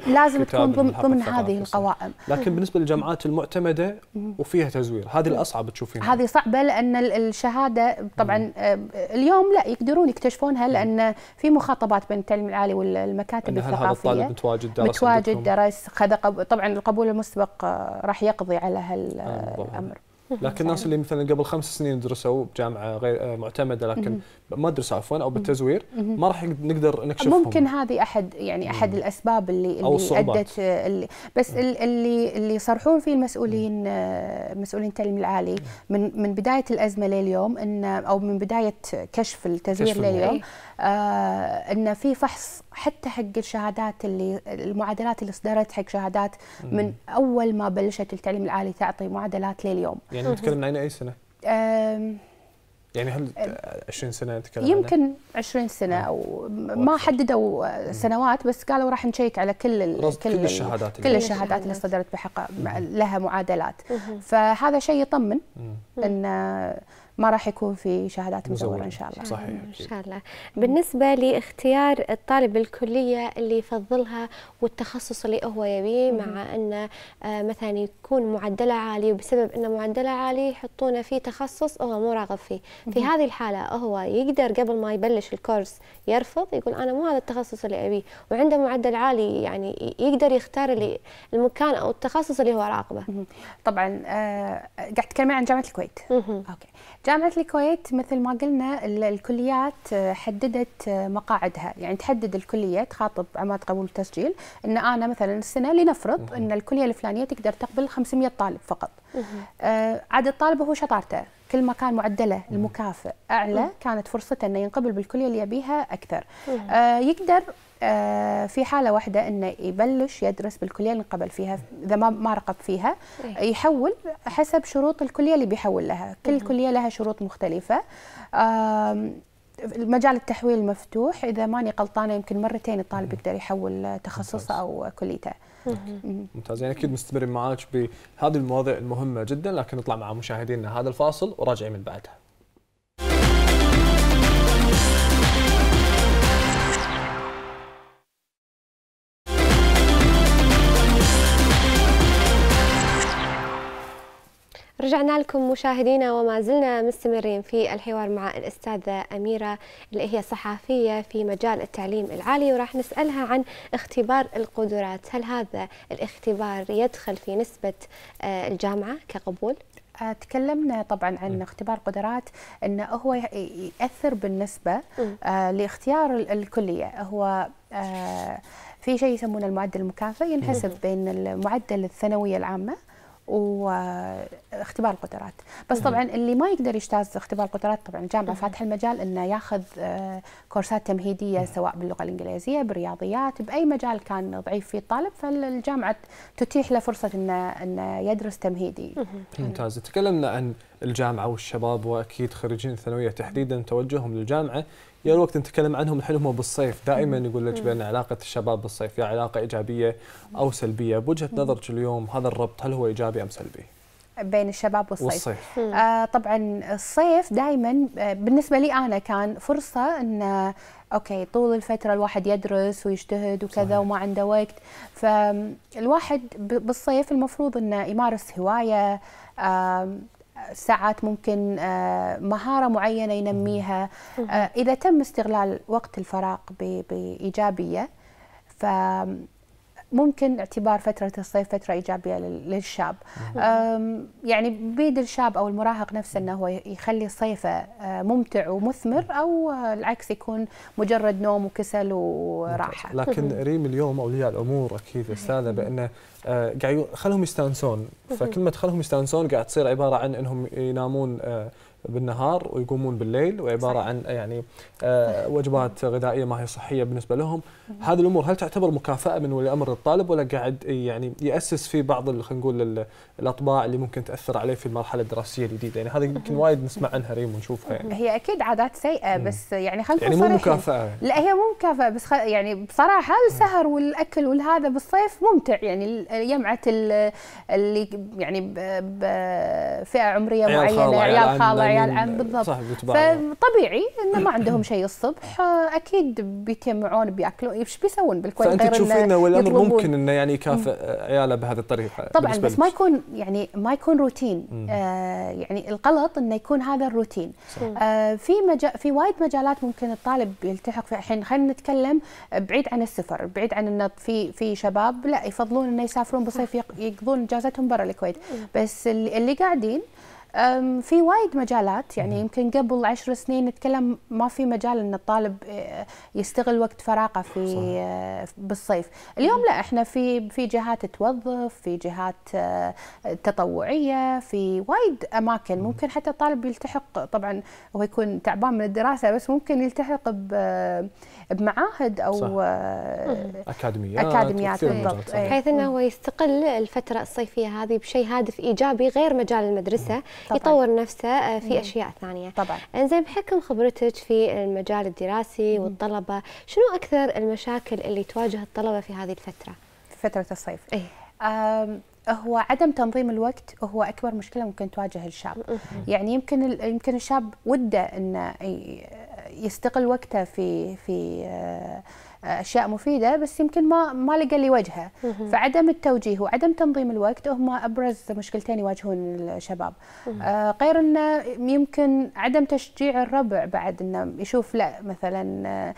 لازم تكون ضمن هذه القوائم لكن بالنسبه للجامعات المعتمده وفيها تزوير هذه الاصعب تشوفينها هذه صعبه لان الشهاده طبعا اليوم لا يقدرون يكتشفونها لان في مخاطبات بين التعليم العالي والمكاتب الثقافيه هل الطالب متواجد درس متواجد درس خذ طبعا القبول المسبق راح يقضي على هالامر آه، لكن الناس اللي مثلا قبل خمس سنين درسوا بجامعه غير آه، معتمده لكن ما درسوا عفوا او بالتزوير ما راح نقدر نكشفهم ممكن هذه احد يعني احد الاسباب اللي أو اللي ادت آه، اللي بس اللي اللي صرحون فيه المسؤولين آه، مسؤولين التعليم العالي من من بدايه الازمه لليوم ان او من بدايه كشف التزوير كشف لليوم آه، ان في فحص حتى حق الشهادات اللي المعادلات اللي صدرت حق شهادات من اول ما بلشت التعليم العالي تعطي معادلات لليوم. يعني نتكلم عن اي سنه؟ يعني هل 20 سنه نتكلم يمكن 20 سنه او ما حددوا سنوات بس قالوا راح نشيك على كل كل, كل الشهادات كل الشهادات اللي صدرت بحق لها معادلات فهذا شيء يطمن ان ما راح يكون في شهادات مزوره ان شاء الله صحيح ان شاء الله إيه. بالنسبه لاختيار الطالب الكليه اللي يفضلها والتخصص اللي هو يبيه مع انه آه، مثلا يكون معدله عالي وبسبب انه معدله عالي يحطونه في تخصص هو مو راغب فيه في هذه الحاله هو يقدر قبل ما يبلش الكورس يرفض يقول انا مو هذا التخصص اللي ابيه وعنده معدل عالي يعني يقدر يختار اللي المكان او التخصص اللي هو راغبه طبعا آه، قاعد تتكلمين عن جامعه الكويت اوكي جامعة الكويت مثل ما قلنا الكليات آه، حددت آه، مقاعدها يعني تحدد الكلية تخاطب عماد قبول التسجيل أن أنا مثلا السنة لنفرض أن الكلية الفلانية تقدر تقبل 500 طالب فقط آه، عدد طالبه هو شطارته كل ما كان معدله المكافئ أعلى كانت فرصته أنه ينقبل بالكلية اللي يبيها أكثر آه يقدر آه، في حاله واحده انه يبلش يدرس بالكليه اللي انقبل فيها اذا ما ما رقب فيها إيه. يحول حسب شروط الكليه اللي بيحول لها كل كليه لها شروط مختلفه مجال التحويل مفتوح اذا ماني غلطانه يمكن مرتين الطالب يقدر يحول تخصصه او كليته ممتاز يعني اكيد مستمرين معاك بهذه المواضيع المهمه جدا لكن نطلع مع مشاهدينا هذا الفاصل وراجعين من بعدها رجعنا لكم مشاهدينا وما زلنا مستمرين في الحوار مع الأستاذة أميرة اللي هي صحفية في مجال التعليم العالي وراح نسألها عن اختبار القدرات هل هذا الاختبار يدخل في نسبة آه، الجامعة كقبول؟ آه، تكلمنا طبعا عن م. اختبار قدرات انه هو ياثر بالنسبه آه لاختيار الكليه هو آه في شيء يسمونه المعدل المكافئ ينحسب بين المعدل الثانويه العامه واختبار القدرات بس طبعا اللي ما يقدر يجتاز اختبار القدرات طبعا الجامعه فاتحه المجال انه ياخذ آه، كورسات تمهيديه سواء باللغه الانجليزيه بالرياضيات باي مجال كان ضعيف فيه الطالب فالجامعه تتيح له فرصه انه انه يدرس تمهيدي ممتاز تكلمنا عن الجامعه والشباب واكيد خريجين الثانويه تحديدا توجههم للجامعه يا الوقت نتكلم عنهم الحين هم بالصيف دائما يقول لك بان علاقه الشباب بالصيف يا علاقه ايجابيه او سلبيه بوجهه نظرك اليوم هذا الربط هل هو ايجابي ام سلبي؟ بين الشباب والصيف, والصيف. آه طبعا الصيف دائما آه، بالنسبه لي انا كان فرصه ان آه، اوكي طول الفتره الواحد يدرس ويجتهد وكذا صحيح. وما عنده وقت فالواحد بالصيف المفروض انه يمارس هوايه ساعات ممكن آه، مهارة معينة ينميها آه، إذا تم استغلال وقت الفراغ بإيجابية ف ممكن اعتبار فترة الصيف فترة إيجابية للشاب يعني بيد الشاب أو المراهق نفسه أنه هو يخلي صيفه أه، ممتع ومثمر أو أه، العكس يكون مجرد نوم وكسل وراحة لكن ريم اليوم أولياء الأمور أكيد أستاذة بأنه أه، قاعد خلهم يستانسون فكلمة خلهم يستانسون قاعد تصير عبارة عن أنهم ينامون بالنهار ويقومون بالليل وعباره صحيح. عن يعني آه وجبات غذائيه ما هي صحيه بالنسبه لهم هذه الامور هل تعتبر مكافاه من ولي امر الطالب ولا قاعد يعني ياسس في بعض خلينا نقول الاطباع اللي ممكن تاثر عليه في المرحله الدراسيه الجديده يعني هذا يمكن وايد نسمع عنها ريم ونشوفها يعني هي اكيد عادات سيئه بس يعني خلينا يعني مو مكافاه لا هي مو مكافاه بس خ... يعني بصراحه السهر والاكل والهذا بالصيف ممتع يعني يمعه اللي يعني بفئه عمريه معينه عيال خاله عيال عم بالضبط صح فطبيعي انه ما عندهم شيء الصبح آه، اكيد بيتجمعون بياكلون ايش بيسوون بالكويت فانت تشوفين انه الامر ممكن انه يعني يكافئ عياله بهذه الطريقه طبعا بس ما يكون يعني ما يكون روتين آه يعني الغلط انه يكون هذا الروتين آه في مجال في وايد مجالات ممكن الطالب يلتحق فيها الحين خلينا نتكلم بعيد عن السفر بعيد عن انه في في شباب لا يفضلون انه يسافرون بالصيف يقضون اجازتهم برا الكويت بس اللي قاعدين في وايد مجالات يعني يمكن قبل عشر سنين نتكلم ما في مجال ان الطالب آه، يستغل وقت فراغه في صح. آه، بالصيف اليوم لا احنا في في جهات توظف في جهات آه، تطوعيه في وايد اماكن ممكن حتى الطالب يلتحق طبعا هو يكون تعبان من الدراسه بس ممكن يلتحق ب بمعاهد او صح. آه، أمم. اكاديميات اكاديميات بالضبط إيه. بحيث انه هو يستقل الفتره الصيفيه هذه بشيء هادف ايجابي غير مجال المدرسه طبعًا. يطور نفسه آه، في اشياء ثانيه طبعا انزين بحكم خبرتك في المجال الدراسي والطلبه شنو اكثر المشاكل اللي تواجه الطلبه في هذه الفتره في فتره الصيف اي هو عدم تنظيم الوقت هو اكبر مشكله ممكن تواجه الشاب يعني يمكن يمكن الشاب وده انه يستغل وقته في في آه، اشياء مفيده بس يمكن ما ما لقى لي وجهه فعدم التوجيه وعدم تنظيم الوقت هم ابرز مشكلتين يواجهون الشباب آه، غير انه يمكن عدم تشجيع الربع بعد انه يشوف لا مثلا آه،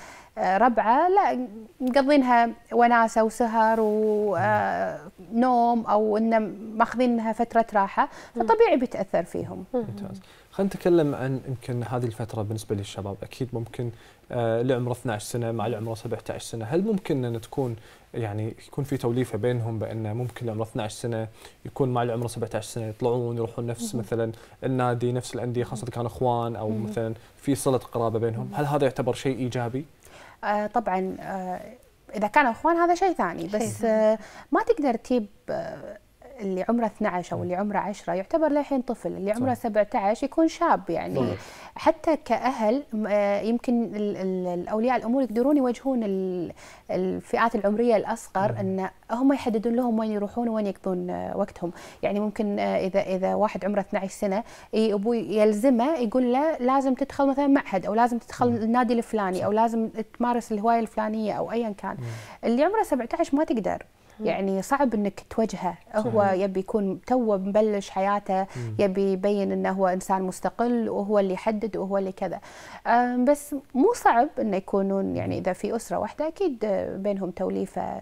ربعه لا مقضينها وناسه وسهر ونوم او انه ماخذينها فتره راحه فطبيعي بيتاثر فيهم ممتاز خلينا نتكلم عن يمكن هذه الفتره بالنسبه للشباب اكيد ممكن آه، لعمره 12 سنه مع لعمره 17 سنه هل ممكن ان تكون يعني يكون في توليفه بينهم بان ممكن لعمره 12 سنه يكون مع لعمره 17 سنه يطلعون يروحون نفس مثلا النادي نفس الانديه خاصه كانوا اخوان او مثلا في صله قرابه بينهم هل هذا يعتبر شيء ايجابي آه طبعا آه اذا كانوا اخوان هذا شيء ثاني بس آه ما تقدر تجيب آه، اللي عمره 12 او اللي عمره 10 يعتبر للحين طفل اللي عمره 17 يكون شاب يعني حتى كاهل آه، يمكن الاولياء الامور يقدرون يوجهون الفئات العمريه الاصغر ان هم يحددون لهم وين يروحون وين يقضون آه، وقتهم يعني ممكن آه، اذا اذا واحد عمره 12 سنه ابوي يلزمه يقول له لازم تدخل مثلا معهد او لازم تدخل النادي الفلاني او لازم تمارس الهوايه الفلانيه او ايا كان اللي عمره 17 ما تقدر يعني صعب انك تواجهه هو يبي يكون تو مبلش حياته يبي يبين انه هو انسان مستقل وهو اللي يحدد وهو اللي كذا بس مو صعب انه يكونون يعني اذا في اسره واحده اكيد آه، بينهم توليفه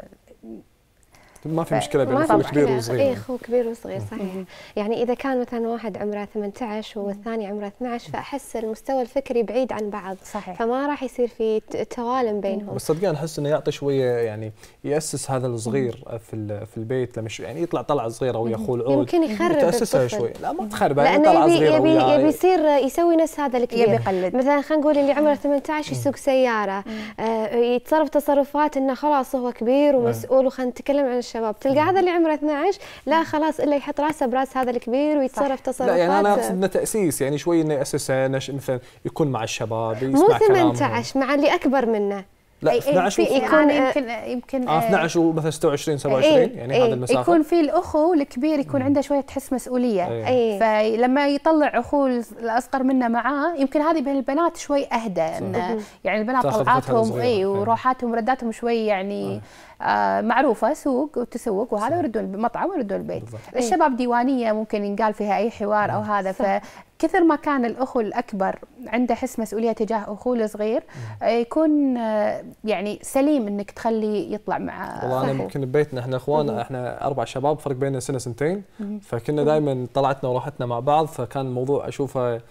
ما في مشكله بين اخو كبير وصغير اي اخو كبير وصغير صحيح يعني اذا كان مثلا واحد عمره 18 والثاني عمره 12 فاحس المستوى الفكري بعيد عن بعض صحيح فما راح يصير في توالم بينهم بس صدقني احس انه يعطي شويه يعني ياسس هذا الصغير في في البيت لما يعني يطلع طلعه صغيره ويا اخوه العود يمكن يخرب تاسسها شوي لا ما تخرب يعني طلعه صغيره يبي يبي, يبي يصير يسوي نفس هذا الكبير يبي يقلد مثلا خلينا نقول اللي عمره 18 يسوق سياره آه يتصرف تصرفات انه خلاص هو كبير ومسؤول وخلينا نتكلم عن الشباب تلقى هذا اللي عمره 12 لا خلاص الا يحط راسه براس هذا الكبير ويتصرف تصرفات لا يعني انا اقصد انه تاسيس يعني شوي انه ياسسه مثلا يكون مع الشباب مو 18 مع اللي اكبر منه لا 12 يكون آه، يمكن يمكن آه 12 ومثلا 26 27 ايه يعني ايه هذا المسافه يكون في الاخو الكبير يكون عنده شويه تحس مسؤوليه ايه فلما يطلع اخوه الاصغر منه معاه يمكن هذه بين البنات شوي اهدى انه يعني البنات طلعاتهم اي وروحاتهم ورداتهم شوي يعني ايه آه، معروفه سوق وتسوق وهذا ويردون المطعم ويردون البيت بالضبط. إيه. الشباب ديوانيه ممكن ينقال فيها اي حوار او نعم، هذا ف كثر ما كان الاخو الاكبر عنده حس مسؤوليه تجاه اخوه الصغير نعم. آه، يكون آه، يعني سليم انك تخليه يطلع مع والله انا يمكن ببيتنا احنا اخوان احنا اربع شباب فرق بيننا سنه سنتين فكنا دائما طلعتنا وراحتنا مع بعض فكان الموضوع اشوفه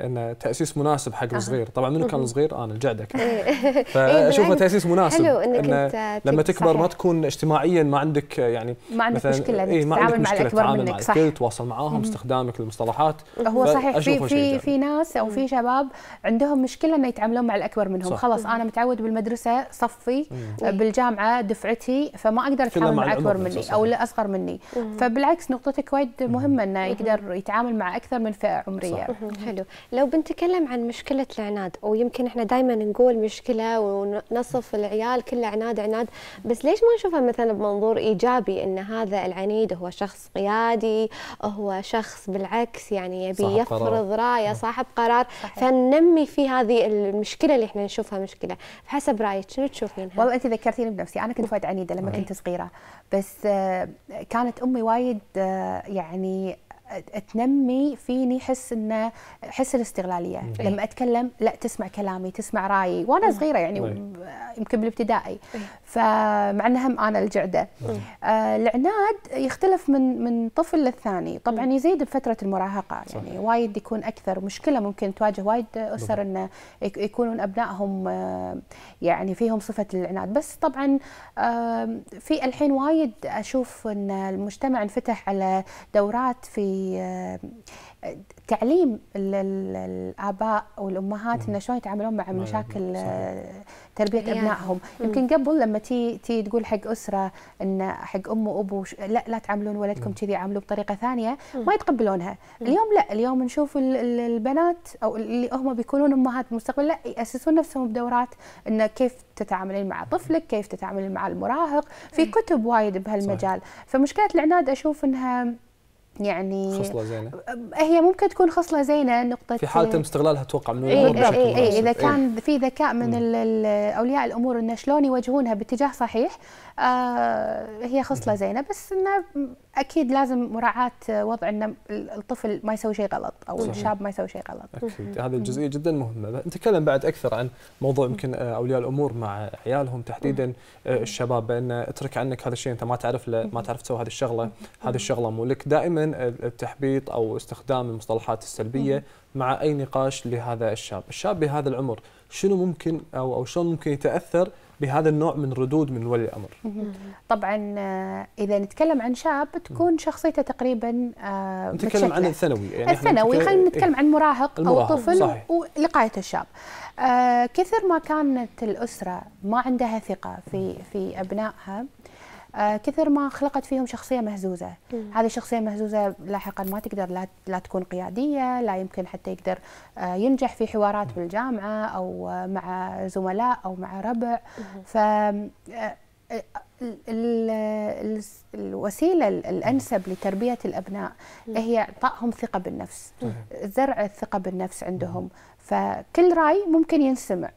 ان تاسيس مناسب حق الصغير طبعا منو كان صغير انا الجعدك إيه. فاشوفه إيه، تاسيس مناسب حلو انك إن لما تكبر صحيح. ما تكون اجتماعيا ما عندك يعني ما عندك مشكله إيه ما عندك مشكله مع الاكبر منك. صح الكل تواصل معاهم استخدامك للمصطلحات هو صحيح في في في ناس او في شباب عندهم مشكله انه يتعاملون مع الاكبر منهم صح. خلاص انا متعود بالمدرسه صفي أه، بالجامعه دفعتي فما اقدر اتعامل مع اكبر مني او اصغر مني فبالعكس نقطتك وايد مهمه انه يقدر يتعامل مع اكثر من فئه عمريه حلو لو بنتكلم عن مشكله العناد ويمكن احنا دائما نقول مشكله ونصف العيال كله عناد عناد بس ليش ما نشوفها مثلا بمنظور ايجابي ان هذا العنيد هو شخص قيادي هو شخص بالعكس يعني يبي يفرض قرار. رايه نعم. صاحب قرار صحيح. فننمي في هذه المشكله اللي احنا نشوفها مشكله حسب رايك شنو تشوفينها والله انت ذكرتيني بنفسي انا كنت وايد عنيده لما نعم. كنت صغيره بس آه، كانت امي وايد آه، يعني تنمي فيني حس انه حس الاستغلاليه مم. لما اتكلم لا تسمع كلامي تسمع رايي وانا صغيره يعني يمكن بالابتدائي فمع انها انا الجعده آه العناد يختلف من من طفل للثاني طبعا يزيد بفتره المراهقه يعني صح. وايد يكون اكثر مشكله ممكن تواجه وايد اسر انه يكونون ابنائهم آه، يعني فيهم صفه العناد بس طبعا في الحين وايد اشوف ان المجتمع انفتح على دورات في تعليم الاباء والامهات انه شلون يتعاملون مع مشاكل تربيه يعني. ابنائهم يمكن قبل لما تي تي تقول حق اسره ان حق ام وابو لا لا تعاملون ولدكم كذي عاملوه بطريقه ثانيه ما يتقبلونها اليوم لا اليوم نشوف البنات او اللي هم بيكونون امهات المستقبل لا ياسسون نفسهم بدورات ان كيف تتعاملين مع طفلك كيف تتعاملين مع المراهق في كتب وايد بهالمجال فمشكله العناد اشوف انها يعني خصله زينه هي ممكن تكون خصله زينه نقطه في حال تم استغلالها اتوقع من إيه، الامور إيه بشكل إيه إيه اذا إيه. كان إيه. في ذكاء من اولياء الامور انه شلون يوجهونها باتجاه صحيح آه هي خصله زينه بس انه اكيد لازم مراعاه وضع ان الطفل ما يسوي شيء غلط او صحيح. الشاب ما يسوي شيء غلط اكيد هذه الجزئيه جدا مهمه نتكلم بعد اكثر عن موضوع يمكن آه، اولياء الامور مع عيالهم تحديدا آه، الشباب بان اترك عنك هذا الشيء انت ما تعرف له ما تعرف تسوي هذه الشغله هذه الشغله مو لك دائما آه، التحبيط او استخدام المصطلحات السلبيه مع اي نقاش لهذا الشاب الشاب بهذا العمر شنو ممكن او او شلون ممكن يتاثر بهذا النوع من ردود من ولي الامر. طبعا آه، اذا نتكلم عن شاب تكون شخصيته تقريبا آه، نتكلم عن الثانوي يعني الثانوي خلينا نتكلم إيه. عن مراهق او طفل ولقايه الشاب. آه، كثر ما كانت الاسره ما عندها ثقه في في ابنائها آه، كثر ما خلقت فيهم شخصيه مهزوزه مم. هذه الشخصيه المهزوزه لاحقا ما تقدر لا, لا تكون قياديه لا يمكن حتى يقدر آه، ينجح في حوارات مم. بالجامعه او آه، مع زملاء او مع ربع ف الوسيله الانسب لتربيه الابناء هي اعطائهم ثقه بالنفس زرع الثقه بالنفس عندهم فكل راي ممكن ينسمع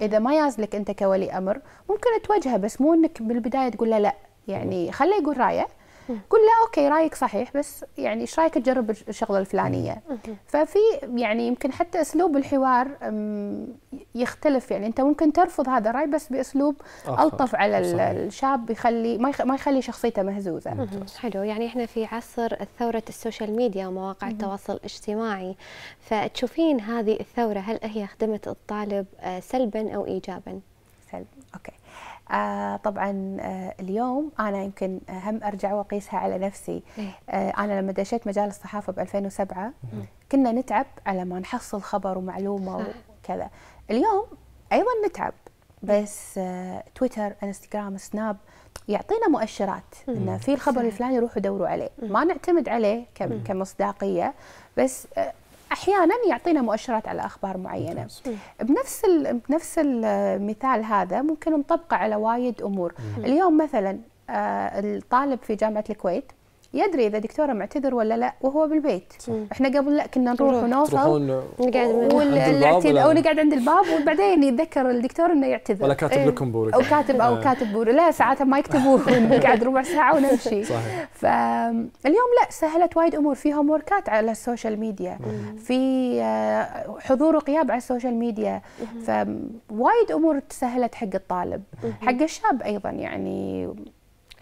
اذا ما يازلك انت كولي امر ممكن تواجهه بس مو انك بالبدايه تقول له لا يعني خليه يقول رايه قل له اوكي رايك صحيح بس يعني ايش رايك تجرب الشغله الفلانيه ففي يعني يمكن حتى اسلوب الحوار يختلف يعني انت ممكن ترفض هذا الراي بس باسلوب الطف على الشاب يخلي ما ما يخلي شخصيته مهزوزه حلو يعني احنا في عصر ثوره السوشيال ميديا ومواقع التواصل الاجتماعي فتشوفين هذه الثوره هل هي خدمت الطالب آه، سلبا او ايجابا سلبا اوكي آه طبعا آه اليوم انا يمكن هم ارجع واقيسها على نفسي إيه. آه انا لما دشيت مجال الصحافه ب 2007 كنا نتعب على ما نحصل خبر ومعلومه وكذا اليوم ايضا نتعب إيه. بس آه، تويتر انستغرام سناب يعطينا مؤشرات انه في الخبر الفلاني روحوا دوروا عليه ما نعتمد عليه كمصداقيه بس آه، احيانا يعطينا مؤشرات على اخبار معينه بنفس بنفس المثال هذا ممكن نطبقه على وايد امور اليوم مثلا آه، الطالب في جامعه الكويت يدري اذا دكتوره معتذر ولا لا وهو بالبيت صح. احنا قبل لا كنا نروح ونوصل ونقعد والاعتذار او نقعد عند الباب وبعدين يتذكر الدكتور انه يعتذر ولا كاتب ايه. لكم بورك او كاتب او إيه. كاتب بورك لا ساعات ما يكتبون إيه. نقعد ربع ساعه ونمشي صحيح فاليوم لا سهلت وايد امور في هوم وركات على السوشيال ميديا في آه، حضور وغياب على السوشيال ميديا فوايد امور تسهلت حق الطالب حق الشاب ايضا يعني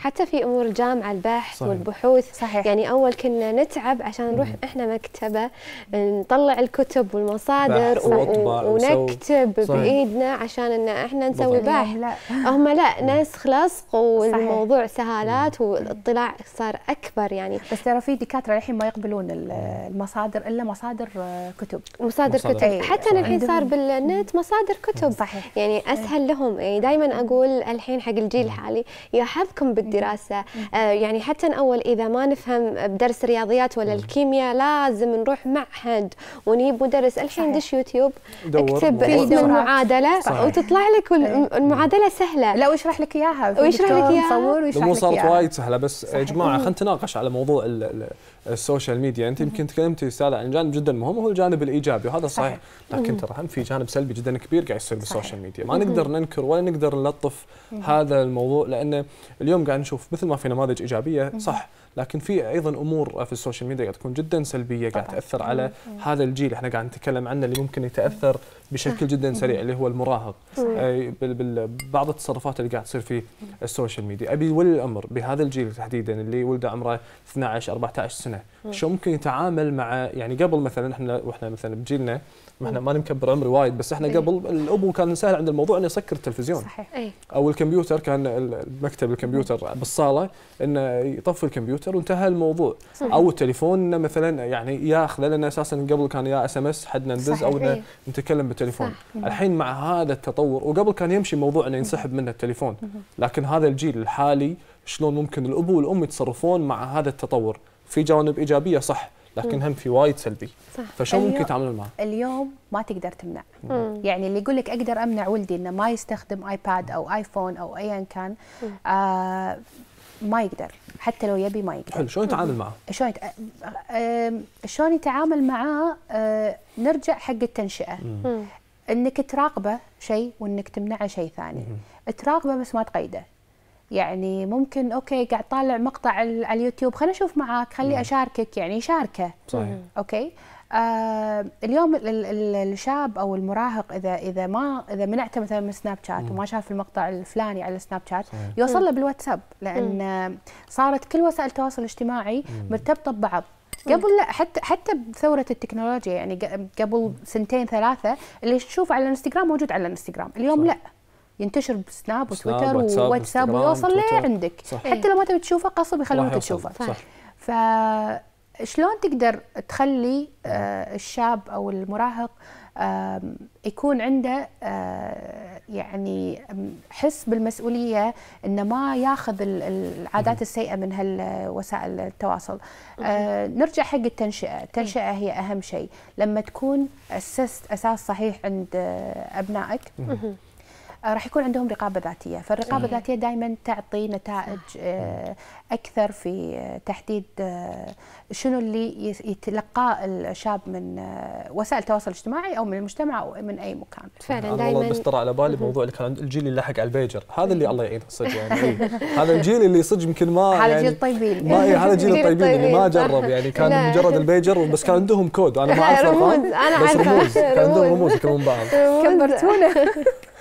حتى في امور الجامعه البحث صحيح. والبحوث صحيح. يعني اول كنا نتعب عشان نروح مم. احنا مكتبه نطلع الكتب والمصادر و... ونكتب صحيح. بايدنا عشان ان احنا نسوي بحث هم لا ناس لصق والموضوع سهالات والاطلاع صار اكبر يعني بس ترى في دكاتره الحين ما يقبلون المصادر الا مصادر آه، كتب مصادر, مصادر كتب إيه، حتى الحين صار بالنت مصادر كتب صحيح يعني اسهل لهم يعني دائما إيه. اقول الحين حق الجيل الحالي يا حظكم بالدكاتره الدراسه آه يعني حتى اول اذا ما نفهم بدرس الرياضيات ولا مم. الكيمياء لازم نروح معهد ونجيب مدرس الحين دش يوتيوب اكتب اسم المعادله صحيح. وتطلع لك إيه. المعادله سهله لا ويشرح لك اياها ويشرح لك اياها مصور ويشرح لك اياها صارت وايد سهله بس يا جماعه خلينا نتناقش على موضوع السوشيال ميديا انت يمكن تكلمتي استاذه عن جانب جدا مهم وهو الجانب الايجابي وهذا صحيح, صحيح. لكن ترى هم في جانب سلبي جدا كبير قاعد يصير بالسوشيال ميديا ما نقدر ننكر ولا نقدر نلطف هذا الموضوع لانه اليوم قاعد نشوف مثل ما في نماذج ايجابيه صح لكن في ايضا امور في السوشيال ميديا قاعد تكون جدا سلبيه قاعد تاثر على هذا الجيل احنا قاعد نتكلم عنه اللي ممكن يتاثر بشكل نعم. جدا سريع اللي هو المراهق بعض التصرفات اللي قاعد تصير في السوشيال ميديا ابي ولي الامر بهذا الجيل تحديدا اللي ولده عمره 12 14 سنه شو ممكن يتعامل مع يعني قبل مثلا احنا واحنا مثلا بجيلنا ما احنا ما نكبر عمري وايد بس احنا إيه. قبل الابو كان سهل عند الموضوع انه يسكر التلفزيون صحيح أي. او الكمبيوتر كان المكتب الكمبيوتر بالصاله انه يطفي الكمبيوتر وانتهى الموضوع صحيح. او التليفون انه مثلا يعني ياخذه لان اساسا قبل كان يا اس ام اس حدنا ندز او انه إيه. نتكلم بالتليفون صح. الحين مع هذا التطور وقبل كان يمشي موضوع انه ينسحب منه التليفون لكن هذا الجيل الحالي شلون ممكن الابو والام يتصرفون مع هذا التطور في جوانب ايجابيه صح لكن هم في وايد سلبي فشو ممكن تعمل معه اليوم ما تقدر تمنع مم. يعني اللي يقول لك اقدر امنع ولدي انه ما يستخدم ايباد او ايفون او ايا كان آه ما يقدر حتى لو يبي ما يقدر حلو شلون يتعامل معه شلون يت... آه، شلون يتعامل معاه أه... نرجع حق التنشئه مم. انك تراقبه شيء وانك تمنعه شيء ثاني مم. تراقبه بس ما تقيده يعني ممكن اوكي قاعد طالع مقطع على اليوتيوب خليني اشوف معاك خلي اشاركك يعني شاركه صحيح اوكي آه اليوم الشاب او المراهق اذا اذا ما اذا منعته مثلا من سناب شات وما شاف المقطع الفلاني على سناب شات يوصل له بالواتساب لان صارت كل وسائل التواصل الاجتماعي مرتبطه ببعض قبل لا حتى حتى بثوره التكنولوجيا يعني قبل سنتين ثلاثه اللي تشوفه على الانستغرام موجود على الانستغرام اليوم صح. لا ينتشر بسناب وتويتر وواتساب ويوصل ليه عندك صح. حتى لو ما تبي تشوفه قصب يخلونك تشوفه ف شلون تقدر تخلي آه، الشاب او المراهق يكون عنده آه، يعني حس بالمسؤوليه انه ما ياخذ العادات السيئه من هالوسائل التواصل آه، نرجع حق التنشئه التنشئه إيه. هي اهم شيء لما تكون اسست اساس صحيح عند ابنائك راح يكون عندهم رقابه ذاتيه، فالرقابه الذاتيه دائما تعطي نتائج آه، اكثر في آه، تحديد آه، شنو اللي يتلقاه الشاب من وسائل التواصل الاجتماعي او من المجتمع او من اي مكان. فعلا دائما والله بس ترى على بالي موضوع اللي كان عند الجيل اللي لحق على البيجر، هذا اللي الله يعينه صدق يعني إيه. هذا الجيل اللي صدق يمكن ما هذا يعني جيل الطيبين ما إيه، هذا جيل الطيبين اللي ما جرب يعني كان مجرد البيجر بس كان عندهم كود انا ما اعرف رموز انا عارفه رموز كان عندهم رموز يكلمون بعض كبرتونا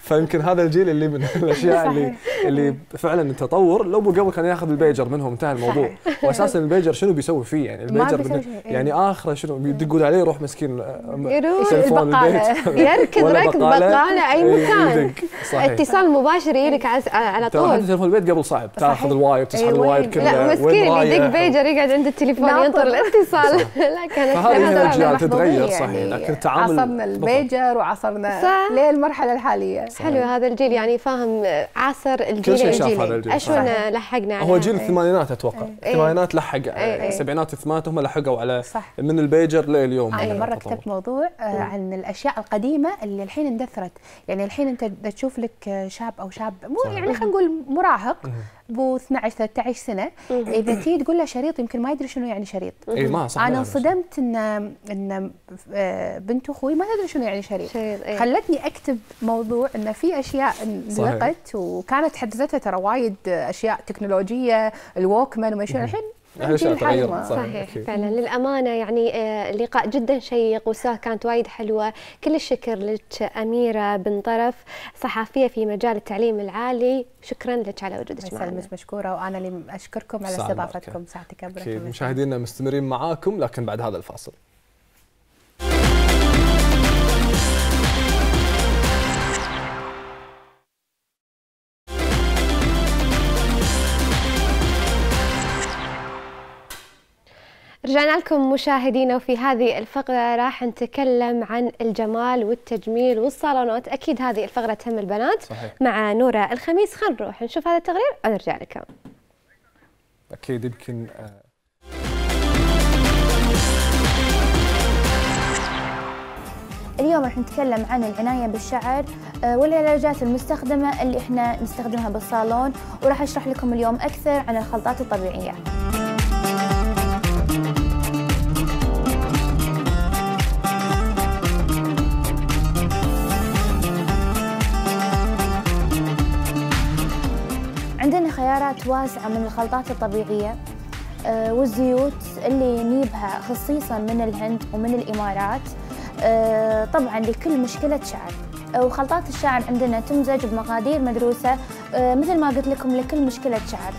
فيمكن هذا الجيل اللي من الاشياء اللي اللي فعلا التطور لو قبل كان ياخذ البيجر منهم انتهى الموضوع واساسا البيجر شنو بيسوي فيه يعني البيجر إيه. يعني اخره شنو بيدقون إيه. عليه يروح مسكين آه، يروح البقاله يركض ركض بقاله اي إيه، مكان اتصال مباشر يجيك على طول حتى تليفون البيت قبل صعب تاخذ الواير تسحب الواير كله لا مسكين يدق بيجر يقعد عند التليفون ينطر الاتصال لا كانت الاجيال تتغير صحيح يعني لكن التعامل عصرنا البيجر وعصرنا للمرحله الحاليه صحيح. حلو هذا الجيل يعني فاهم آه، عاصر الجيل الجيل اشونا لحقنا هو جيل إيه. الثمانينات اتوقع إيه. الثمانينات لحق إيه. السبعينات والثمانينات هم لحقوا على صح. من البيجر لليوم انا مره كتبت موضوع آه، عن الاشياء القديمه اللي الحين اندثرت يعني الحين انت تشوف لك آه، شاب او شاب مو يعني خلينا نقول مراهق بو 12 13 سنه مم. اذا تي تقول له شريط يمكن ما يدري شنو يعني شريط اي ما صح انا انصدمت ان ان آه، بنت اخوي ما تدري شنو يعني شريط, شريط إيه؟ خلتني اكتب موضوع ان في اشياء انزلقت وكانت حدثتها ترى وايد اشياء تكنولوجيه الووكمان وما شنو الحين صحيح, صحيح. فعلا للامانه يعني آه، لقاء جدا شيق وساه كانت وايد حلوه كل الشكر لك اميره بن طرف صحفيه في مجال التعليم العالي شكرا لك على وجودك معنا مشكوره وانا اللي اشكركم على استضافتكم ساعتك مشاهدينا مستمرين معاكم لكن بعد هذا الفاصل رجعنا لكم مشاهدينا وفي هذه الفقرة راح نتكلم عن الجمال والتجميل والصالونات أكيد هذه الفقرة تهم البنات صحيح. مع نورة الخميس خلينا نروح نشوف هذا التقرير ونرجع لكم أكيد يمكن آه، اليوم راح نتكلم عن العناية بالشعر آه، والعلاجات المستخدمة اللي احنا نستخدمها بالصالون وراح اشرح لكم اليوم أكثر عن الخلطات الطبيعية واسعة من الخلطات الطبيعية آه، والزيوت اللي نجيبها خصيصا من الهند ومن الإمارات آه، طبعا لكل مشكلة شعر آه، وخلطات الشعر عندنا تمزج بمقادير مدروسة مثل ما قلت لكم لكل مشكلة شعر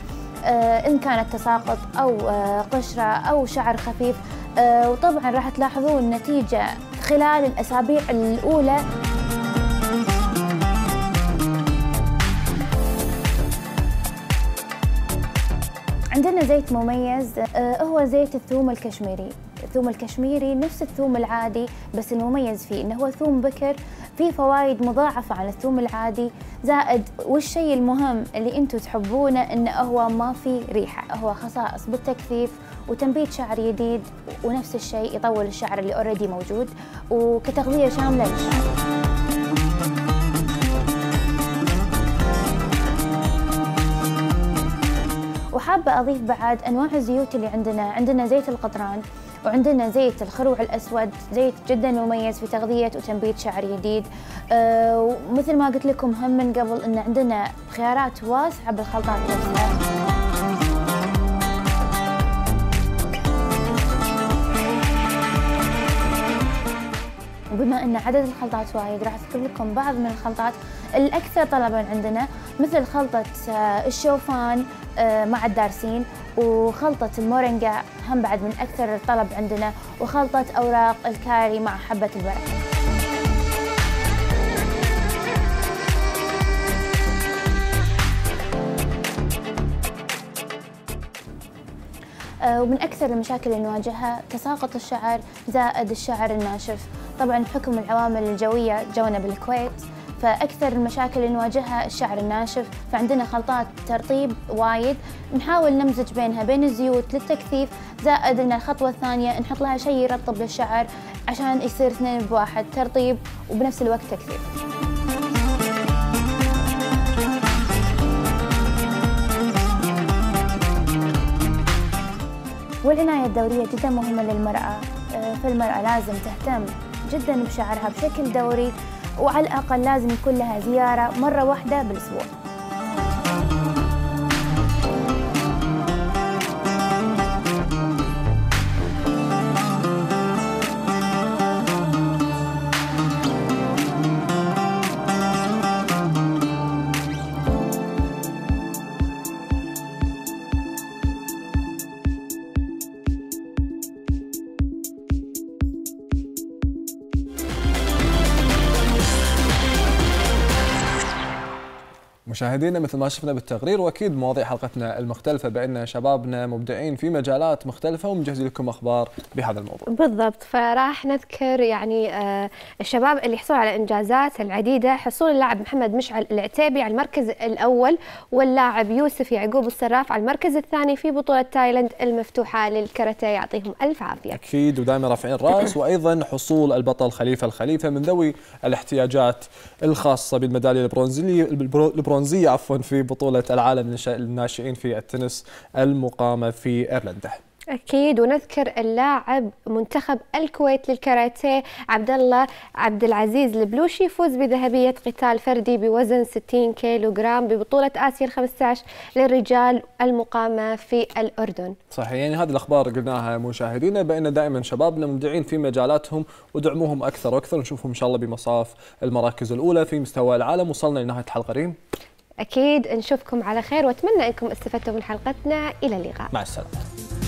إن كانت تساقط أو قشرة أو شعر خفيف وطبعا راح تلاحظون النتيجة خلال الأسابيع الأولى عندنا زيت مميز آه، هو زيت الثوم الكشميري الثوم الكشميري نفس الثوم العادي بس المميز فيه انه هو ثوم بكر فيه فوائد مضاعفة عن الثوم العادي زائد والشيء المهم اللي انتم تحبونه انه هو ما في ريحة هو خصائص بالتكثيف وتنبيت شعر جديد ونفس الشيء يطول الشعر اللي اوريدي موجود وكتغذية شاملة للشعر وحابة أضيف بعد أنواع الزيوت اللي عندنا عندنا زيت القطران وعندنا زيت الخروع الأسود زيت جدا مميز في تغذية وتنبيت شعر جديد أه ومثل ما قلت لكم هم من قبل أن عندنا خيارات واسعة بالخلطات نفسها وبما ان عدد الخلطات وايد راح اذكر لكم بعض من الخلطات الأكثر طلبا عندنا مثل خلطة آه، الشوفان آه، مع الدارسين وخلطة المورنجا هم بعد من أكثر الطلب عندنا وخلطة أوراق الكاري مع حبة الورق آه، ومن أكثر المشاكل اللي نواجهها تساقط الشعر زائد الشعر الناشف طبعا حكم العوامل الجوية جونا بالكويت فأكثر المشاكل اللي نواجهها الشعر الناشف فعندنا خلطات ترطيب وايد نحاول نمزج بينها بين الزيوت للتكثيف زائد أن الخطوة الثانية نحط لها شيء يرطب للشعر عشان يصير اثنين بواحد ترطيب وبنفس الوقت تكثيف والعناية الدورية جدا مهمة للمرأة آه، فالمرأة لازم تهتم جدا بشعرها بشكل دوري وعلى الأقل لازم يكون لها زيارة مرة واحدة بالأسبوع مشاهدينا مثل ما شفنا بالتقرير واكيد مواضيع حلقتنا المختلفه بان شبابنا مبدعين في مجالات مختلفه ومجهزين لكم اخبار بهذا الموضوع. بالضبط فراح نذكر يعني آه، الشباب اللي حصلوا على انجازات العديده حصول اللاعب محمد مشعل العتيبي على المركز الاول واللاعب يوسف يعقوب الصراف على المركز الثاني في بطوله تايلاند المفتوحه للكاراتيه يعطيهم الف عافيه. اكيد ودائما رافعين راس وايضا حصول البطل خليفه الخليفه من ذوي الاحتياجات الخاصه بالميداليه البرونزيه البرونزيه التونسية عفوا في بطولة العالم للناشئين في التنس المقامة في ايرلندا اكيد ونذكر اللاعب منتخب الكويت للكاراتيه عبد الله عبد العزيز البلوشي يفوز بذهبيه قتال فردي بوزن 60 كيلوغرام ببطوله اسيا 15 للرجال المقامه في الاردن. صحيح يعني هذه الاخبار قلناها مشاهدينا بان دائما شبابنا مبدعين في مجالاتهم ودعموهم اكثر واكثر ونشوفهم ان شاء الله بمصاف المراكز الاولى في مستوى العالم وصلنا لنهايه الحلقه ريم. اكيد نشوفكم على خير واتمنى انكم استفدتوا من حلقتنا الى اللقاء مع السلامه